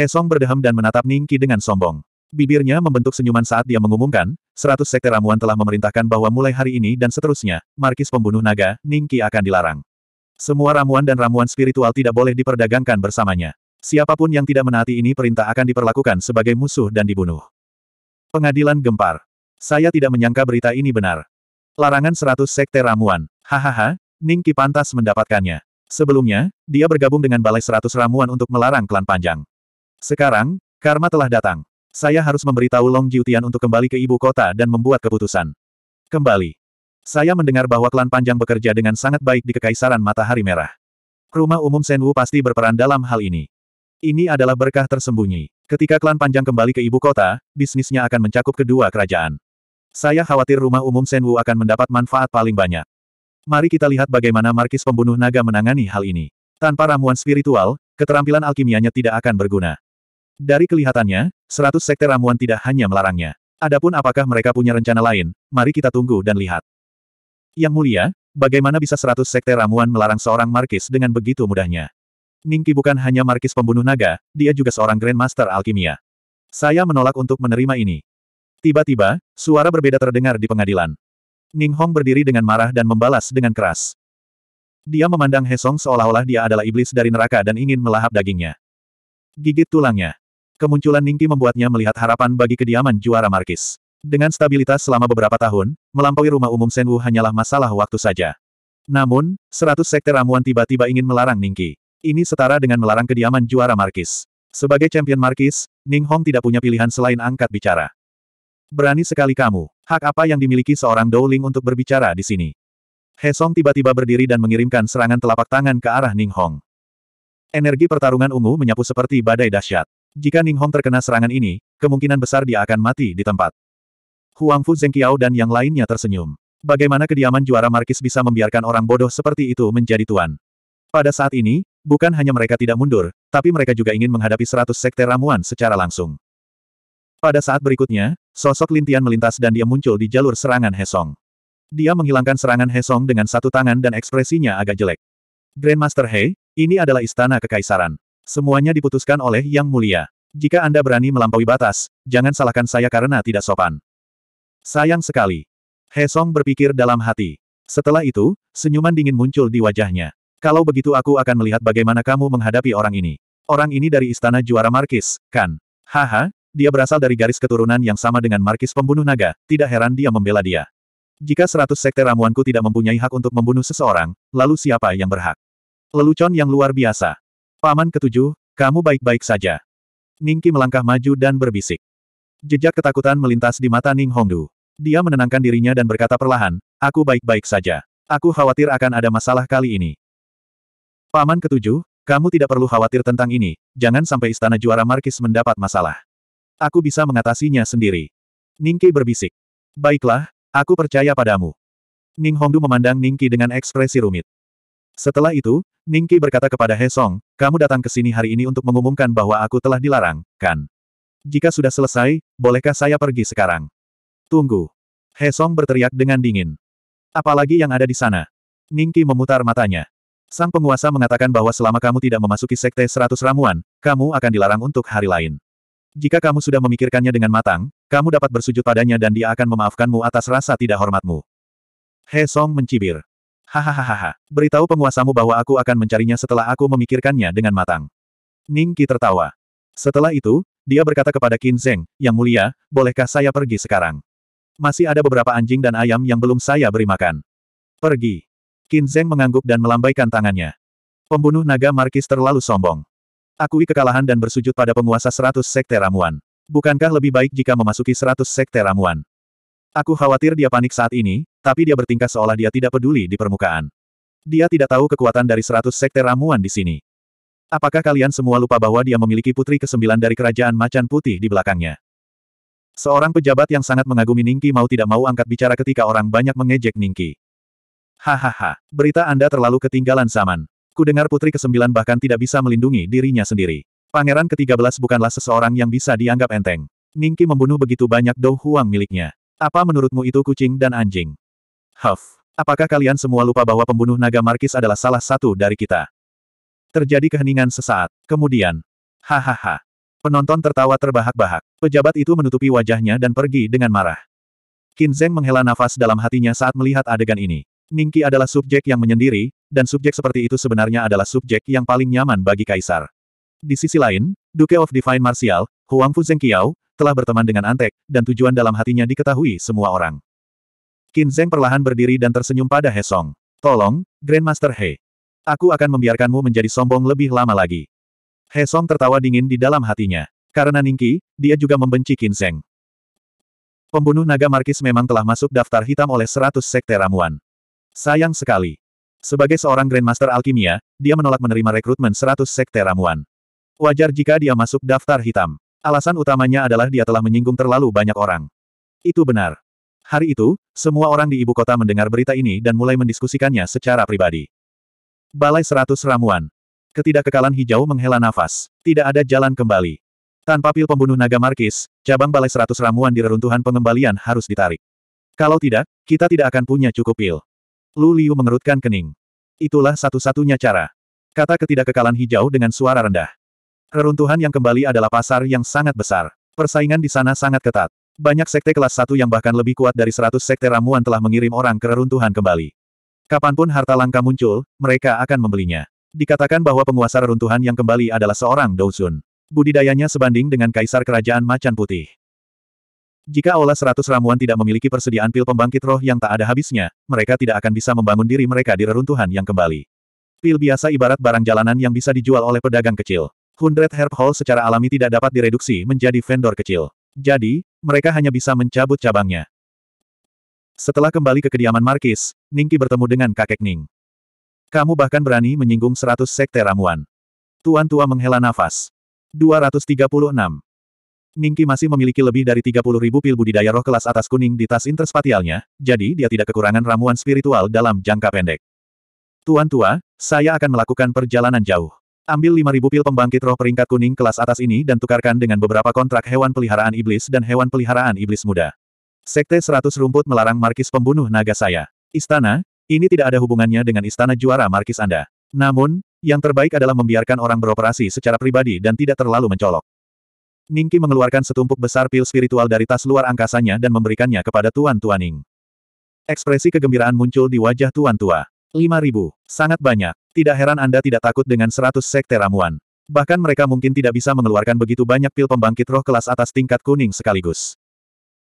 He Song berdeham dan menatap Ning Qi dengan sombong. Bibirnya membentuk senyuman saat dia mengumumkan, 100 Sekte Ramuan telah memerintahkan bahwa mulai hari ini dan seterusnya, markis pembunuh naga, Ning Qi akan dilarang. Semua ramuan dan ramuan spiritual tidak boleh diperdagangkan bersamanya. Siapapun yang tidak menaati ini perintah akan diperlakukan sebagai musuh dan dibunuh. Pengadilan Gempar saya tidak menyangka berita ini benar. Larangan 100 Sekte Ramuan. Hahaha, Ningki pantas mendapatkannya. Sebelumnya, dia bergabung dengan Balai 100 Ramuan untuk melarang klan panjang. Sekarang, karma telah datang. Saya harus memberitahu Long Jiutian untuk kembali ke ibu kota dan membuat keputusan. Kembali. Saya mendengar bahwa klan panjang bekerja dengan sangat baik di Kekaisaran Matahari Merah. Rumah umum Senwu pasti berperan dalam hal ini. Ini adalah berkah tersembunyi. Ketika klan panjang kembali ke ibu kota, bisnisnya akan mencakup kedua kerajaan. Saya khawatir rumah umum Senwu akan mendapat manfaat paling banyak. Mari kita lihat bagaimana Markis pembunuh naga menangani hal ini. Tanpa ramuan spiritual, keterampilan alkimianya tidak akan berguna. Dari kelihatannya, seratus sekte ramuan tidak hanya melarangnya. Adapun apakah mereka punya rencana lain, mari kita tunggu dan lihat. Yang mulia, bagaimana bisa seratus sekte ramuan melarang seorang Markis dengan begitu mudahnya? Ningki bukan hanya Markis pembunuh naga, dia juga seorang Grandmaster Alkimia. Saya menolak untuk menerima ini. Tiba-tiba, suara berbeda terdengar di pengadilan. Ning Hong berdiri dengan marah dan membalas dengan keras. Dia memandang Hesong seolah-olah dia adalah iblis dari neraka dan ingin melahap dagingnya. Gigit tulangnya. Kemunculan Ningki membuatnya melihat harapan bagi kediaman juara Markis. Dengan stabilitas selama beberapa tahun, melampaui rumah umum Senwu hanyalah masalah waktu saja. Namun, seratus sekte ramuan tiba-tiba ingin melarang Ningki. Ini setara dengan melarang kediaman juara Markis. Sebagai champion Markis, Ning Hong tidak punya pilihan selain angkat bicara. Berani sekali kamu. Hak apa yang dimiliki seorang Ling untuk berbicara di sini? Hesong tiba-tiba berdiri dan mengirimkan serangan telapak tangan ke arah Ning Hong. Energi pertarungan ungu menyapu seperti badai dahsyat. Jika Ning Hong terkena serangan ini, kemungkinan besar dia akan mati di tempat. Huang Fu Zengqiao dan yang lainnya tersenyum. Bagaimana kediaman juara Markis bisa membiarkan orang bodoh seperti itu menjadi tuan? Pada saat ini, bukan hanya mereka tidak mundur, tapi mereka juga ingin menghadapi seratus sekte ramuan secara langsung. Pada saat berikutnya, Sosok Lintian melintas dan dia muncul di jalur serangan Hesong. Dia menghilangkan serangan Hesong dengan satu tangan dan ekspresinya agak jelek. Grandmaster He, ini adalah istana kekaisaran. Semuanya diputuskan oleh Yang Mulia. Jika Anda berani melampaui batas, jangan salahkan saya karena tidak sopan. Sayang sekali. Hesong berpikir dalam hati. Setelah itu, senyuman dingin muncul di wajahnya. Kalau begitu aku akan melihat bagaimana kamu menghadapi orang ini. Orang ini dari istana juara Markis, kan? Haha, dia berasal dari garis keturunan yang sama dengan markis pembunuh naga, tidak heran dia membela dia. Jika seratus sekte ramuanku tidak mempunyai hak untuk membunuh seseorang, lalu siapa yang berhak? Lelucon yang luar biasa. Paman ketujuh, kamu baik-baik saja. Ningki melangkah maju dan berbisik. Jejak ketakutan melintas di mata Ning Hongdu. Dia menenangkan dirinya dan berkata perlahan, aku baik-baik saja. Aku khawatir akan ada masalah kali ini. Paman ketujuh, kamu tidak perlu khawatir tentang ini, jangan sampai istana juara Markis mendapat masalah. Aku bisa mengatasinya sendiri. Ningki berbisik. Baiklah, aku percaya padamu. Ning Hongdu memandang Ningki dengan ekspresi rumit. Setelah itu, Ningki berkata kepada He Song, kamu datang ke sini hari ini untuk mengumumkan bahwa aku telah dilarang, kan? Jika sudah selesai, bolehkah saya pergi sekarang? Tunggu. He Song berteriak dengan dingin. Apalagi yang ada di sana? Ningki memutar matanya. Sang penguasa mengatakan bahwa selama kamu tidak memasuki Sekte Seratus Ramuan, kamu akan dilarang untuk hari lain. Jika kamu sudah memikirkannya dengan matang, kamu dapat bersujud padanya dan dia akan memaafkanmu atas rasa tidak hormatmu. He Song mencibir. Hahaha, beritahu penguasamu bahwa aku akan mencarinya setelah aku memikirkannya dengan matang. Ning Qi tertawa. Setelah itu, dia berkata kepada Qin Zheng, Yang mulia, bolehkah saya pergi sekarang? Masih ada beberapa anjing dan ayam yang belum saya beri makan. Pergi. Qin Zheng mengangguk dan melambaikan tangannya. Pembunuh naga Markis terlalu sombong. Akui kekalahan dan bersujud pada penguasa seratus sekte ramuan. Bukankah lebih baik jika memasuki seratus sekte ramuan? Aku khawatir dia panik saat ini, tapi dia bertingkah seolah dia tidak peduli di permukaan. Dia tidak tahu kekuatan dari seratus sekte ramuan di sini. Apakah kalian semua lupa bahwa dia memiliki putri kesembilan dari kerajaan macan putih di belakangnya? Seorang pejabat yang sangat mengagumi Ningki mau tidak mau angkat bicara ketika orang banyak mengejek Ningki. Hahaha, berita Anda terlalu ketinggalan zaman. Kudengar putri kesembilan bahkan tidak bisa melindungi dirinya sendiri. Pangeran ke-13 bukanlah seseorang yang bisa dianggap enteng. Ningki membunuh begitu banyak Dou Huang miliknya. Apa menurutmu itu kucing dan anjing? Huff. Apakah kalian semua lupa bahwa pembunuh naga Markis adalah salah satu dari kita? Terjadi keheningan sesaat. Kemudian. Hahaha. Penonton tertawa terbahak-bahak. Pejabat itu menutupi wajahnya dan pergi dengan marah. Qin Zheng menghela nafas dalam hatinya saat melihat adegan ini. Ningki adalah subjek yang menyendiri, dan subjek seperti itu sebenarnya adalah subjek yang paling nyaman bagi Kaisar. Di sisi lain, Duke of Divine Martial, Huang Fu Kiao, telah berteman dengan Antek, dan tujuan dalam hatinya diketahui semua orang. Qin Zeng perlahan berdiri dan tersenyum pada He Song. Tolong, Grandmaster He. Aku akan membiarkanmu menjadi sombong lebih lama lagi. He Song tertawa dingin di dalam hatinya. Karena Ningki, dia juga membenci Qin Zeng. Pembunuh naga Markis memang telah masuk daftar hitam oleh 100 sekte ramuan. Sayang sekali. Sebagai seorang Grandmaster Alkimia, dia menolak menerima rekrutmen 100 sekte ramuan. Wajar jika dia masuk daftar hitam. Alasan utamanya adalah dia telah menyinggung terlalu banyak orang. Itu benar. Hari itu, semua orang di ibu kota mendengar berita ini dan mulai mendiskusikannya secara pribadi. Balai 100 ramuan. Ketidakkekalan hijau menghela nafas. Tidak ada jalan kembali. Tanpa pil pembunuh naga Markis, cabang Balai 100 ramuan di reruntuhan pengembalian harus ditarik. Kalau tidak, kita tidak akan punya cukup pil. Lu Liu mengerutkan kening. Itulah satu-satunya cara. Kata ketidakkekalan hijau dengan suara rendah. Reruntuhan yang kembali adalah pasar yang sangat besar. Persaingan di sana sangat ketat. Banyak sekte kelas satu yang bahkan lebih kuat dari seratus sekte ramuan telah mengirim orang ke reruntuhan kembali. Kapanpun harta langka muncul, mereka akan membelinya. Dikatakan bahwa penguasa reruntuhan yang kembali adalah seorang Douzun. Budidayanya sebanding dengan kaisar kerajaan macan putih. Jika Aula Seratus Ramuan tidak memiliki persediaan pil pembangkit roh yang tak ada habisnya, mereka tidak akan bisa membangun diri mereka di reruntuhan yang kembali. Pil biasa ibarat barang jalanan yang bisa dijual oleh pedagang kecil. Hundred Herb Hall secara alami tidak dapat direduksi menjadi vendor kecil. Jadi, mereka hanya bisa mencabut cabangnya. Setelah kembali ke kediaman Markis, Ningki bertemu dengan kakek Ning. Kamu bahkan berani menyinggung seratus sekte ramuan. Tuan tua menghela nafas. 236. Ningki masih memiliki lebih dari 30 ribu pil budidaya roh kelas atas kuning di tas interspatialnya, jadi dia tidak kekurangan ramuan spiritual dalam jangka pendek. Tuan tua, saya akan melakukan perjalanan jauh. Ambil ribu pil pembangkit roh peringkat kuning kelas atas ini dan tukarkan dengan beberapa kontrak hewan peliharaan iblis dan hewan peliharaan iblis muda. Sekte 100 rumput melarang markis pembunuh naga saya. Istana, ini tidak ada hubungannya dengan istana juara markis Anda. Namun, yang terbaik adalah membiarkan orang beroperasi secara pribadi dan tidak terlalu mencolok. Ningki mengeluarkan setumpuk besar pil spiritual dari tas luar angkasanya dan memberikannya kepada Tuan Tua Ekspresi kegembiraan muncul di wajah Tuan Tua. 5000. Sangat banyak. Tidak heran Anda tidak takut dengan 100 sekte ramuan. Bahkan mereka mungkin tidak bisa mengeluarkan begitu banyak pil pembangkit roh kelas atas tingkat kuning sekaligus.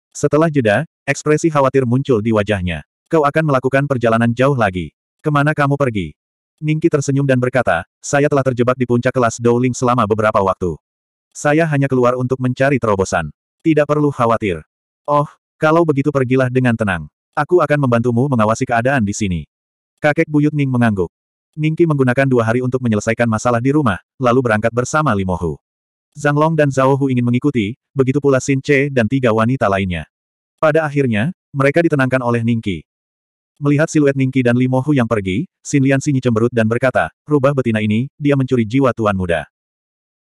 Setelah jeda, ekspresi khawatir muncul di wajahnya. Kau akan melakukan perjalanan jauh lagi. Kemana kamu pergi? Ningki tersenyum dan berkata, saya telah terjebak di puncak kelas Dowling selama beberapa waktu. Saya hanya keluar untuk mencari terobosan. Tidak perlu khawatir. Oh, kalau begitu pergilah dengan tenang. Aku akan membantumu mengawasi keadaan di sini. Kakek buyut Ning mengangguk. Ningki menggunakan dua hari untuk menyelesaikan masalah di rumah, lalu berangkat bersama Limohu. Zhang Long dan Zhao Hu ingin mengikuti, begitu pula Xin Che dan tiga wanita lainnya. Pada akhirnya, mereka ditenangkan oleh Ningki. Melihat siluet Ningki dan Limohu yang pergi, Xin Lian Xinyi cemberut dan berkata, rubah betina ini, dia mencuri jiwa tuan muda.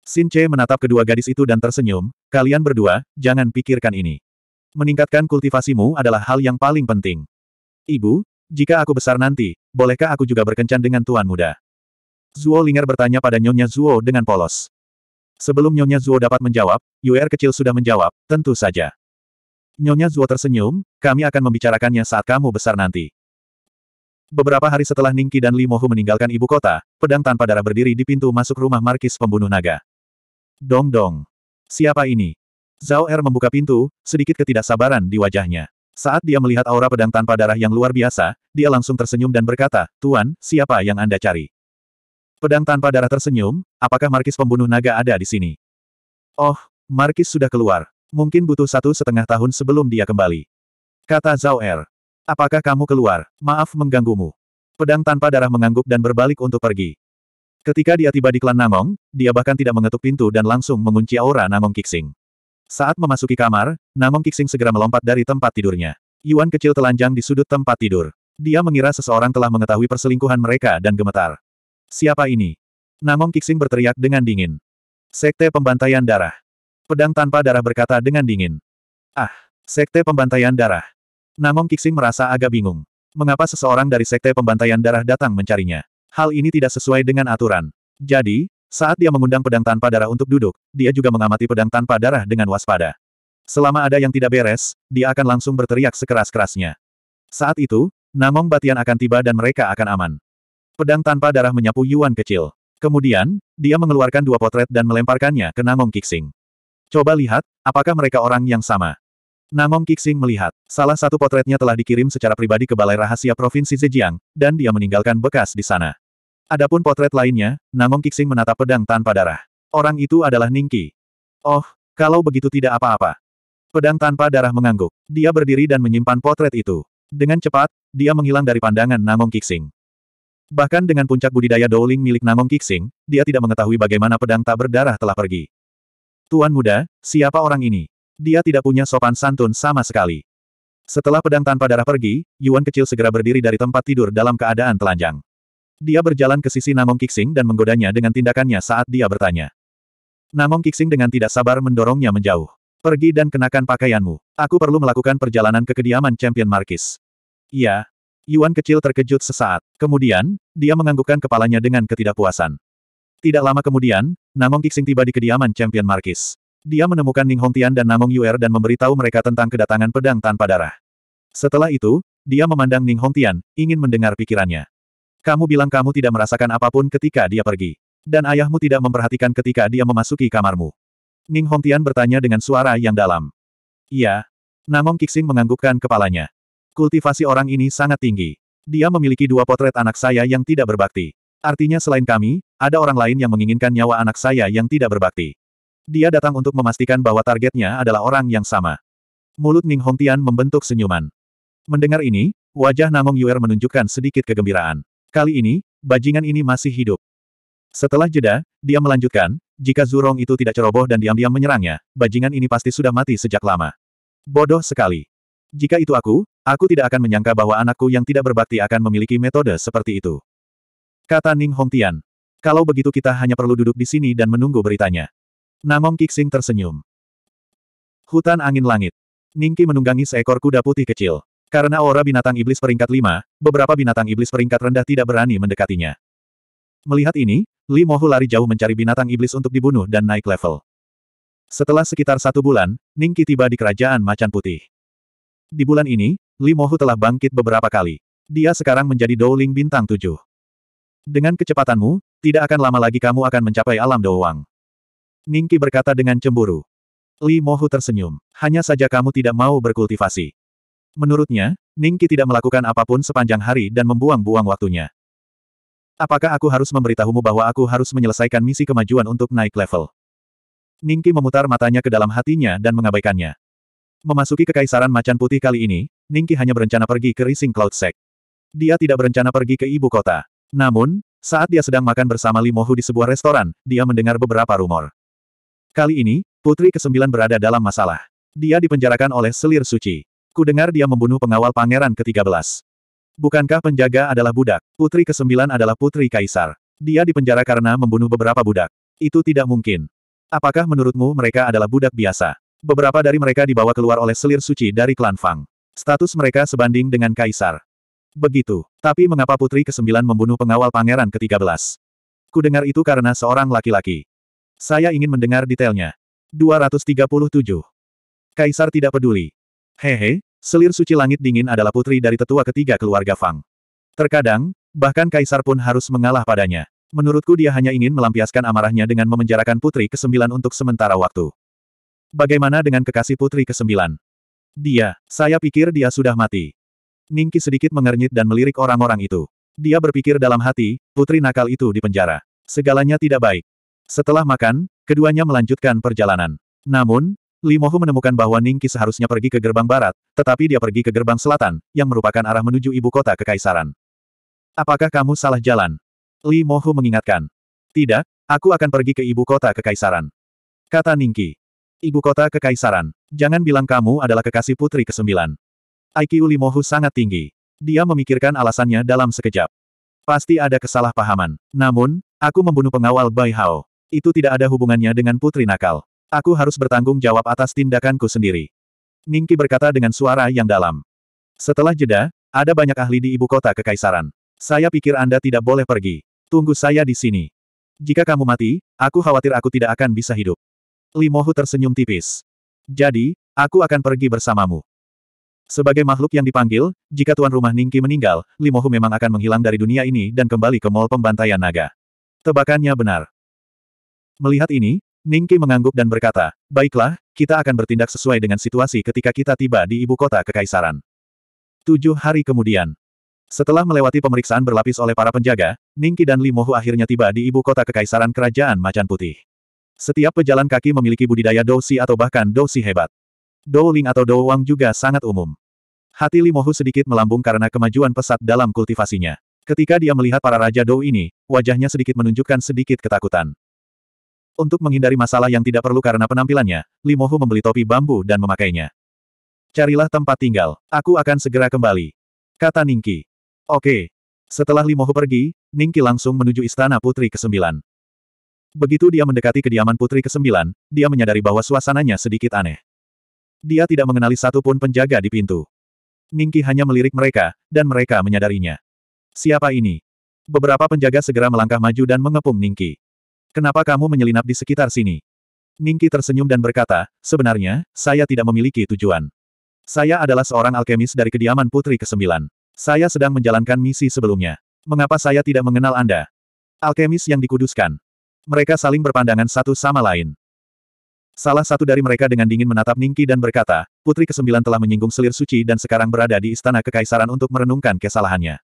Sin Che menatap kedua gadis itu dan tersenyum, kalian berdua, jangan pikirkan ini. Meningkatkan kultivasimu adalah hal yang paling penting. Ibu, jika aku besar nanti, bolehkah aku juga berkencan dengan tuan muda? Zuo Linger bertanya pada Nyonya Zuo dengan polos. Sebelum Nyonya Zuo dapat menjawab, Yuer kecil sudah menjawab, tentu saja. Nyonya Zuo tersenyum, kami akan membicarakannya saat kamu besar nanti. Beberapa hari setelah Ningki dan Li Limohu meninggalkan ibu kota, pedang tanpa darah berdiri di pintu masuk rumah Markis pembunuh naga. Dong dong. Siapa ini? Zhao Er membuka pintu, sedikit ketidaksabaran di wajahnya. Saat dia melihat aura pedang tanpa darah yang luar biasa, dia langsung tersenyum dan berkata, Tuan, siapa yang Anda cari? Pedang tanpa darah tersenyum, apakah Markis pembunuh naga ada di sini? Oh, Markis sudah keluar. Mungkin butuh satu setengah tahun sebelum dia kembali. Kata Zhao Er. Apakah kamu keluar? Maaf mengganggumu. Pedang tanpa darah mengangguk dan berbalik untuk pergi. Ketika dia tiba di klan Namong, dia bahkan tidak mengetuk pintu dan langsung mengunci aura Namong Kixing. Saat memasuki kamar, Namong Kixing segera melompat dari tempat tidurnya. Yuan kecil telanjang di sudut tempat tidur. Dia mengira seseorang telah mengetahui perselingkuhan mereka dan gemetar. Siapa ini? Namong Kixing berteriak dengan dingin. Sekte Pembantaian Darah. Pedang tanpa darah berkata dengan dingin. Ah, Sekte Pembantaian Darah. Namong Kixing merasa agak bingung. Mengapa seseorang dari Sekte Pembantaian Darah datang mencarinya? Hal ini tidak sesuai dengan aturan. Jadi, saat dia mengundang pedang tanpa darah untuk duduk, dia juga mengamati pedang tanpa darah dengan waspada. Selama ada yang tidak beres, dia akan langsung berteriak sekeras-kerasnya. Saat itu, Namong Batian akan tiba dan mereka akan aman. Pedang tanpa darah menyapu Yuan kecil. Kemudian, dia mengeluarkan dua potret dan melemparkannya ke Namong Kixing. Coba lihat, apakah mereka orang yang sama? Namong Kixing melihat, salah satu potretnya telah dikirim secara pribadi ke Balai Rahasia Provinsi Zhejiang, dan dia meninggalkan bekas di sana. Adapun potret lainnya, Namong Kixing menatap pedang tanpa darah. Orang itu adalah Ningki. Oh, kalau begitu tidak apa-apa. Pedang tanpa darah mengangguk. Dia berdiri dan menyimpan potret itu. Dengan cepat, dia menghilang dari pandangan Namong Kixing. Bahkan dengan puncak budidaya Dowling milik Namong Kixing, dia tidak mengetahui bagaimana pedang tak berdarah telah pergi. Tuan muda, siapa orang ini? Dia tidak punya sopan santun sama sekali. Setelah pedang tanpa darah pergi, Yuan kecil segera berdiri dari tempat tidur dalam keadaan telanjang. Dia berjalan ke sisi Namong Kixing dan menggodanya dengan tindakannya saat dia bertanya. Namong Kixing dengan tidak sabar mendorongnya menjauh. Pergi dan kenakan pakaianmu. Aku perlu melakukan perjalanan ke kediaman Champion Markis. Iya. Yuan kecil terkejut sesaat. Kemudian, dia menganggukkan kepalanya dengan ketidakpuasan. Tidak lama kemudian, Namong Kixing tiba di kediaman Champion Markis. Dia menemukan Ning Hongtian dan Namong Yuer dan memberitahu mereka tentang kedatangan pedang tanpa darah. Setelah itu, dia memandang Ning Hongtian, ingin mendengar pikirannya. Kamu bilang kamu tidak merasakan apapun ketika dia pergi. Dan ayahmu tidak memperhatikan ketika dia memasuki kamarmu. Ning Hongtian bertanya dengan suara yang dalam. Iya. Namong Kixing menganggukkan kepalanya. Kultivasi orang ini sangat tinggi. Dia memiliki dua potret anak saya yang tidak berbakti. Artinya selain kami, ada orang lain yang menginginkan nyawa anak saya yang tidak berbakti. Dia datang untuk memastikan bahwa targetnya adalah orang yang sama. Mulut Ning Hongtian membentuk senyuman. Mendengar ini, wajah Namong Yuer menunjukkan sedikit kegembiraan. Kali ini, bajingan ini masih hidup. Setelah jeda, dia melanjutkan, jika Zurong itu tidak ceroboh dan diam-diam menyerangnya, bajingan ini pasti sudah mati sejak lama. Bodoh sekali. Jika itu aku, aku tidak akan menyangka bahwa anakku yang tidak berbakti akan memiliki metode seperti itu. Kata Ning Hongtian. Kalau begitu kita hanya perlu duduk di sini dan menunggu beritanya. Namom Kixing tersenyum. Hutan angin langit. Ningki menunggangi seekor kuda putih kecil. Karena aura binatang iblis peringkat 5, beberapa binatang iblis peringkat rendah tidak berani mendekatinya. Melihat ini, Li Mohu lari jauh mencari binatang iblis untuk dibunuh dan naik level. Setelah sekitar satu bulan, Ningki tiba di kerajaan macan putih. Di bulan ini, Li Mohu telah bangkit beberapa kali. Dia sekarang menjadi Douling bintang 7. Dengan kecepatanmu, tidak akan lama lagi kamu akan mencapai alam Douwang. Ningki berkata dengan cemburu. Li Mohu tersenyum. Hanya saja kamu tidak mau berkultivasi. Menurutnya, Ningki tidak melakukan apapun sepanjang hari dan membuang-buang waktunya. Apakah aku harus memberitahumu bahwa aku harus menyelesaikan misi kemajuan untuk naik level? Ningki memutar matanya ke dalam hatinya dan mengabaikannya. Memasuki kekaisaran macan putih kali ini, Ningki hanya berencana pergi ke Rising Cloud Sect. Dia tidak berencana pergi ke ibu kota. Namun, saat dia sedang makan bersama Limohu di sebuah restoran, dia mendengar beberapa rumor. Kali ini, putri kesembilan berada dalam masalah. Dia dipenjarakan oleh selir suci. Ku dengar dia membunuh pengawal pangeran ke-13. Bukankah penjaga adalah budak? Putri ke-9 adalah putri kaisar. Dia dipenjara karena membunuh beberapa budak. Itu tidak mungkin. Apakah menurutmu mereka adalah budak biasa? Beberapa dari mereka dibawa keluar oleh selir suci dari klan Fang. Status mereka sebanding dengan kaisar. Begitu. Tapi mengapa putri ke-9 membunuh pengawal pangeran ke-13? Kudengar itu karena seorang laki-laki. Saya ingin mendengar detailnya. 237. Kaisar tidak peduli. Hehe, Selir suci langit dingin adalah putri dari tetua ketiga keluarga Fang. Terkadang, bahkan kaisar pun harus mengalah padanya. Menurutku dia hanya ingin melampiaskan amarahnya dengan memenjarakan putri kesembilan untuk sementara waktu. Bagaimana dengan kekasih putri kesembilan? Dia, saya pikir dia sudah mati. Ningki sedikit mengernyit dan melirik orang-orang itu. Dia berpikir dalam hati, putri nakal itu di penjara. Segalanya tidak baik. Setelah makan, keduanya melanjutkan perjalanan. Namun, Li Mohu menemukan bahwa Ningki seharusnya pergi ke gerbang barat, tetapi dia pergi ke gerbang selatan, yang merupakan arah menuju ibu kota kekaisaran. Apakah kamu salah jalan? Li Mohu mengingatkan. Tidak, aku akan pergi ke ibu kota kekaisaran. Kata Ningki. Ibu kota kekaisaran. Jangan bilang kamu adalah kekasih putri ke-9. IQ Limohu sangat tinggi. Dia memikirkan alasannya dalam sekejap. Pasti ada kesalahpahaman. Namun, aku membunuh pengawal Bai Hao. Itu tidak ada hubungannya dengan putri nakal. Aku harus bertanggung jawab atas tindakanku sendiri. Ningki berkata dengan suara yang dalam. Setelah jeda, ada banyak ahli di ibu kota kekaisaran. Saya pikir Anda tidak boleh pergi. Tunggu saya di sini. Jika kamu mati, aku khawatir aku tidak akan bisa hidup. Limohu tersenyum tipis. Jadi, aku akan pergi bersamamu. Sebagai makhluk yang dipanggil, jika tuan rumah Ningki meninggal, Limohu memang akan menghilang dari dunia ini dan kembali ke mall pembantaian naga. Tebakannya benar. Melihat ini, Ningki mengangguk dan berkata, baiklah, kita akan bertindak sesuai dengan situasi ketika kita tiba di ibu kota Kekaisaran. Tujuh hari kemudian. Setelah melewati pemeriksaan berlapis oleh para penjaga, Ningki dan Limohu akhirnya tiba di ibu kota Kekaisaran Kerajaan Macan Putih. Setiap pejalan kaki memiliki budidaya dosi atau bahkan dosi hebat. Douling atau douwang juga sangat umum. Hati Limohu sedikit melambung karena kemajuan pesat dalam kultivasinya. Ketika dia melihat para Raja Dou ini, wajahnya sedikit menunjukkan sedikit ketakutan. Untuk menghindari masalah yang tidak perlu karena penampilannya, Limohu membeli topi bambu dan memakainya. Carilah tempat tinggal, aku akan segera kembali. Kata Ningki. Oke. Setelah Limohu pergi, Ningki langsung menuju istana putri ke-9. Begitu dia mendekati kediaman putri ke-9, dia menyadari bahwa suasananya sedikit aneh. Dia tidak mengenali satupun penjaga di pintu. Ningki hanya melirik mereka, dan mereka menyadarinya. Siapa ini? Beberapa penjaga segera melangkah maju dan mengepung Ningki. Kenapa kamu menyelinap di sekitar sini? Ningki tersenyum dan berkata, sebenarnya, saya tidak memiliki tujuan. Saya adalah seorang alkemis dari kediaman Putri ke-9. Saya sedang menjalankan misi sebelumnya. Mengapa saya tidak mengenal Anda? Alkemis yang dikuduskan. Mereka saling berpandangan satu sama lain. Salah satu dari mereka dengan dingin menatap Ningki dan berkata, Putri ke-9 telah menyinggung selir suci dan sekarang berada di istana kekaisaran untuk merenungkan kesalahannya.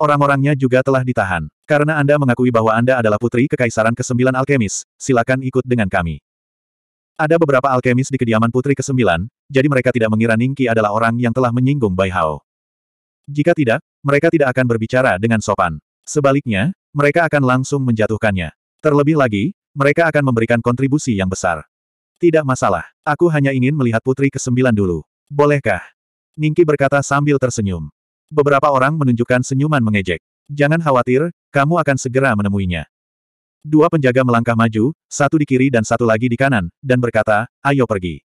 Orang-orangnya juga telah ditahan. Karena Anda mengakui bahwa Anda adalah putri Kekaisaran ke-9 Alkemis, silakan ikut dengan kami. Ada beberapa alkemis di kediaman putri ke-9, jadi mereka tidak mengira Ningki adalah orang yang telah menyinggung Bai Hao. Jika tidak, mereka tidak akan berbicara dengan sopan. Sebaliknya, mereka akan langsung menjatuhkannya. Terlebih lagi, mereka akan memberikan kontribusi yang besar. Tidak masalah, aku hanya ingin melihat putri ke-9 dulu. Bolehkah? Ningki berkata sambil tersenyum. Beberapa orang menunjukkan senyuman mengejek. Jangan khawatir, kamu akan segera menemuinya. Dua penjaga melangkah maju, satu di kiri dan satu lagi di kanan, dan berkata, ayo pergi.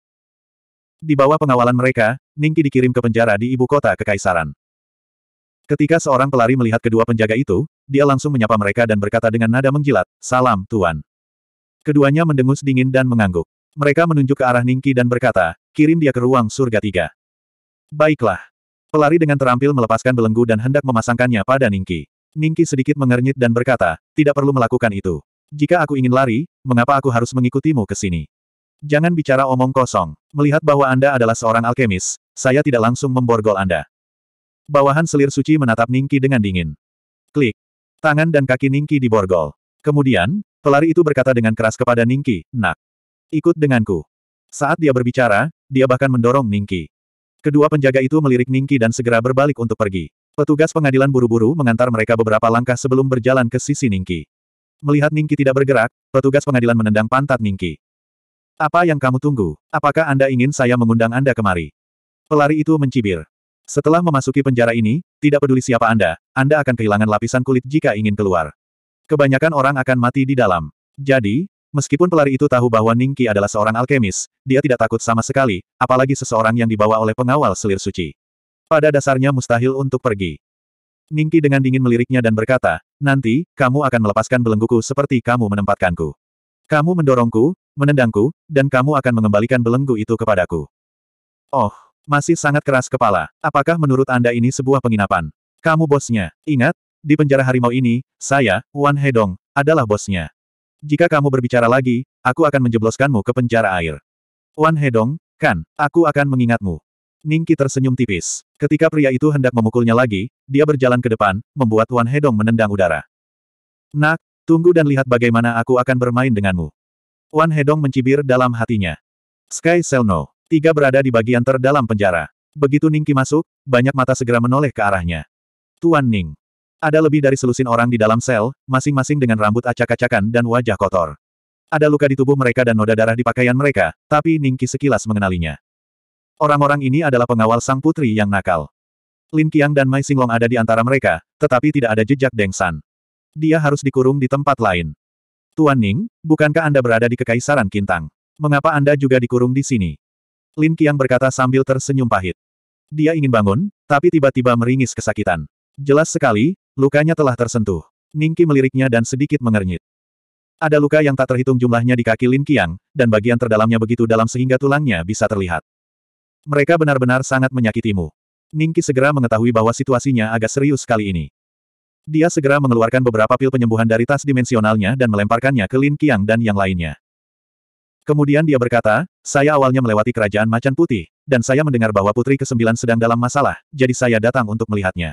Di bawah pengawalan mereka, Ningki dikirim ke penjara di ibu kota kekaisaran. Ketika seorang pelari melihat kedua penjaga itu, dia langsung menyapa mereka dan berkata dengan nada menjilat, Salam, Tuan. Keduanya mendengus dingin dan mengangguk. Mereka menunjuk ke arah Ningki dan berkata, kirim dia ke ruang surga tiga. Baiklah. Pelari dengan terampil melepaskan belenggu dan hendak memasangkannya pada Ningki. Ningki sedikit mengernyit dan berkata, tidak perlu melakukan itu. Jika aku ingin lari, mengapa aku harus mengikutimu ke sini? Jangan bicara omong kosong. Melihat bahwa Anda adalah seorang alkemis, saya tidak langsung memborgol Anda. Bawahan selir suci menatap Ningki dengan dingin. Klik. Tangan dan kaki Ningki diborgol. Kemudian, pelari itu berkata dengan keras kepada Ningki, nak. Ikut denganku. Saat dia berbicara, dia bahkan mendorong Ningki. Kedua penjaga itu melirik Ningki dan segera berbalik untuk pergi. Petugas pengadilan buru-buru mengantar mereka beberapa langkah sebelum berjalan ke sisi Ningki. Melihat Ningki tidak bergerak, petugas pengadilan menendang pantat Ningki. Apa yang kamu tunggu? Apakah Anda ingin saya mengundang Anda kemari? Pelari itu mencibir. Setelah memasuki penjara ini, tidak peduli siapa Anda, Anda akan kehilangan lapisan kulit jika ingin keluar. Kebanyakan orang akan mati di dalam. Jadi, Meskipun pelari itu tahu bahwa Ningki adalah seorang alkemis, dia tidak takut sama sekali, apalagi seseorang yang dibawa oleh pengawal selir suci. Pada dasarnya mustahil untuk pergi. Ningki dengan dingin meliriknya dan berkata, nanti, kamu akan melepaskan belengguku seperti kamu menempatkanku. Kamu mendorongku, menendangku, dan kamu akan mengembalikan belenggu itu kepadaku. Oh, masih sangat keras kepala. Apakah menurut Anda ini sebuah penginapan? Kamu bosnya. Ingat, di penjara harimau ini, saya, Wan Hedong, adalah bosnya. Jika kamu berbicara lagi, aku akan menjebloskanmu ke penjara air. Wan Hedong, kan, aku akan mengingatmu. Ningki tersenyum tipis. Ketika pria itu hendak memukulnya lagi, dia berjalan ke depan, membuat Wan Hedong menendang udara. Nak, tunggu dan lihat bagaimana aku akan bermain denganmu. Wan Hedong mencibir dalam hatinya. Sky Selno, Tiga berada di bagian terdalam penjara. Begitu Ningki masuk, banyak mata segera menoleh ke arahnya. Tuan Ning, ada lebih dari selusin orang di dalam sel, masing-masing dengan rambut acak-acakan dan wajah kotor. Ada luka di tubuh mereka dan noda darah di pakaian mereka, tapi Ningki sekilas mengenalinya. Orang-orang ini adalah pengawal sang putri yang nakal. Lin Qiang dan Mai Singlong ada di antara mereka, tetapi tidak ada jejak Deng San. Dia harus dikurung di tempat lain. Tuan Ning, bukankah Anda berada di Kekaisaran Kintang? Mengapa Anda juga dikurung di sini? Lin Qiang berkata sambil tersenyum pahit. Dia ingin bangun, tapi tiba-tiba meringis kesakitan. Jelas sekali, Lukanya telah tersentuh. Ningki meliriknya dan sedikit mengernyit. Ada luka yang tak terhitung jumlahnya di kaki Lin Qiang, dan bagian terdalamnya begitu dalam sehingga tulangnya bisa terlihat. Mereka benar-benar sangat menyakitimu. Ningki segera mengetahui bahwa situasinya agak serius kali ini. Dia segera mengeluarkan beberapa pil penyembuhan dari tas dimensionalnya dan melemparkannya ke Lin Qiang dan yang lainnya. Kemudian dia berkata, saya awalnya melewati kerajaan macan putih, dan saya mendengar bahwa putri ke-9 sedang dalam masalah, jadi saya datang untuk melihatnya.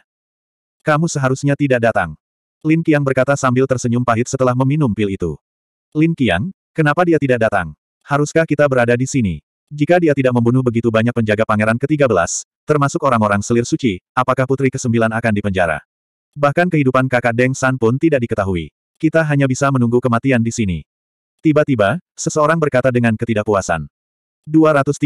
Kamu seharusnya tidak datang. Lin Qiang berkata sambil tersenyum pahit setelah meminum pil itu. Lin Qiang, kenapa dia tidak datang? Haruskah kita berada di sini? Jika dia tidak membunuh begitu banyak penjaga pangeran ke-13, termasuk orang-orang selir suci, apakah putri ke-9 akan dipenjara? Bahkan kehidupan kakak Deng San pun tidak diketahui. Kita hanya bisa menunggu kematian di sini. Tiba-tiba, seseorang berkata dengan ketidakpuasan. 238.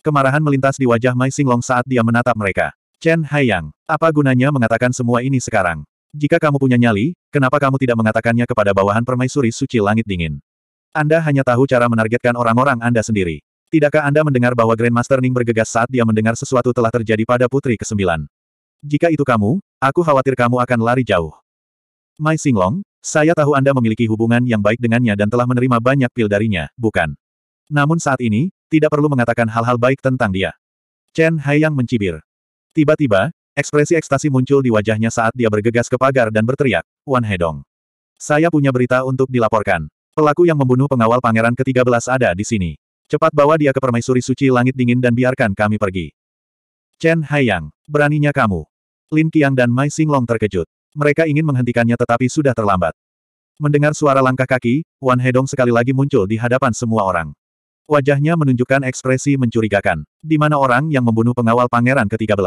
Kemarahan melintas di wajah Mai Singlong saat dia menatap mereka. Chen Haiyang, apa gunanya mengatakan semua ini sekarang? Jika kamu punya nyali, kenapa kamu tidak mengatakannya kepada bawahan permaisuri suci langit dingin? Anda hanya tahu cara menargetkan orang-orang Anda sendiri. Tidakkah Anda mendengar bahwa Grandmaster Ning bergegas saat dia mendengar sesuatu telah terjadi pada putri ke-9? Jika itu kamu, aku khawatir kamu akan lari jauh. Mai Singlong, saya tahu Anda memiliki hubungan yang baik dengannya dan telah menerima banyak pil darinya, bukan? Namun saat ini, tidak perlu mengatakan hal-hal baik tentang dia. Chen Haiyang mencibir. Tiba-tiba, ekspresi ekstasi muncul di wajahnya saat dia bergegas ke pagar dan berteriak, Wan Hedong. Saya punya berita untuk dilaporkan. Pelaku yang membunuh pengawal pangeran ke-13 ada di sini. Cepat bawa dia ke permaisuri suci langit dingin dan biarkan kami pergi. Chen Haiyang, beraninya kamu. Lin Qiang dan Mai Xinglong terkejut. Mereka ingin menghentikannya tetapi sudah terlambat. Mendengar suara langkah kaki, Wan Hedong sekali lagi muncul di hadapan semua orang. Wajahnya menunjukkan ekspresi mencurigakan. Di mana orang yang membunuh pengawal pangeran ke-13?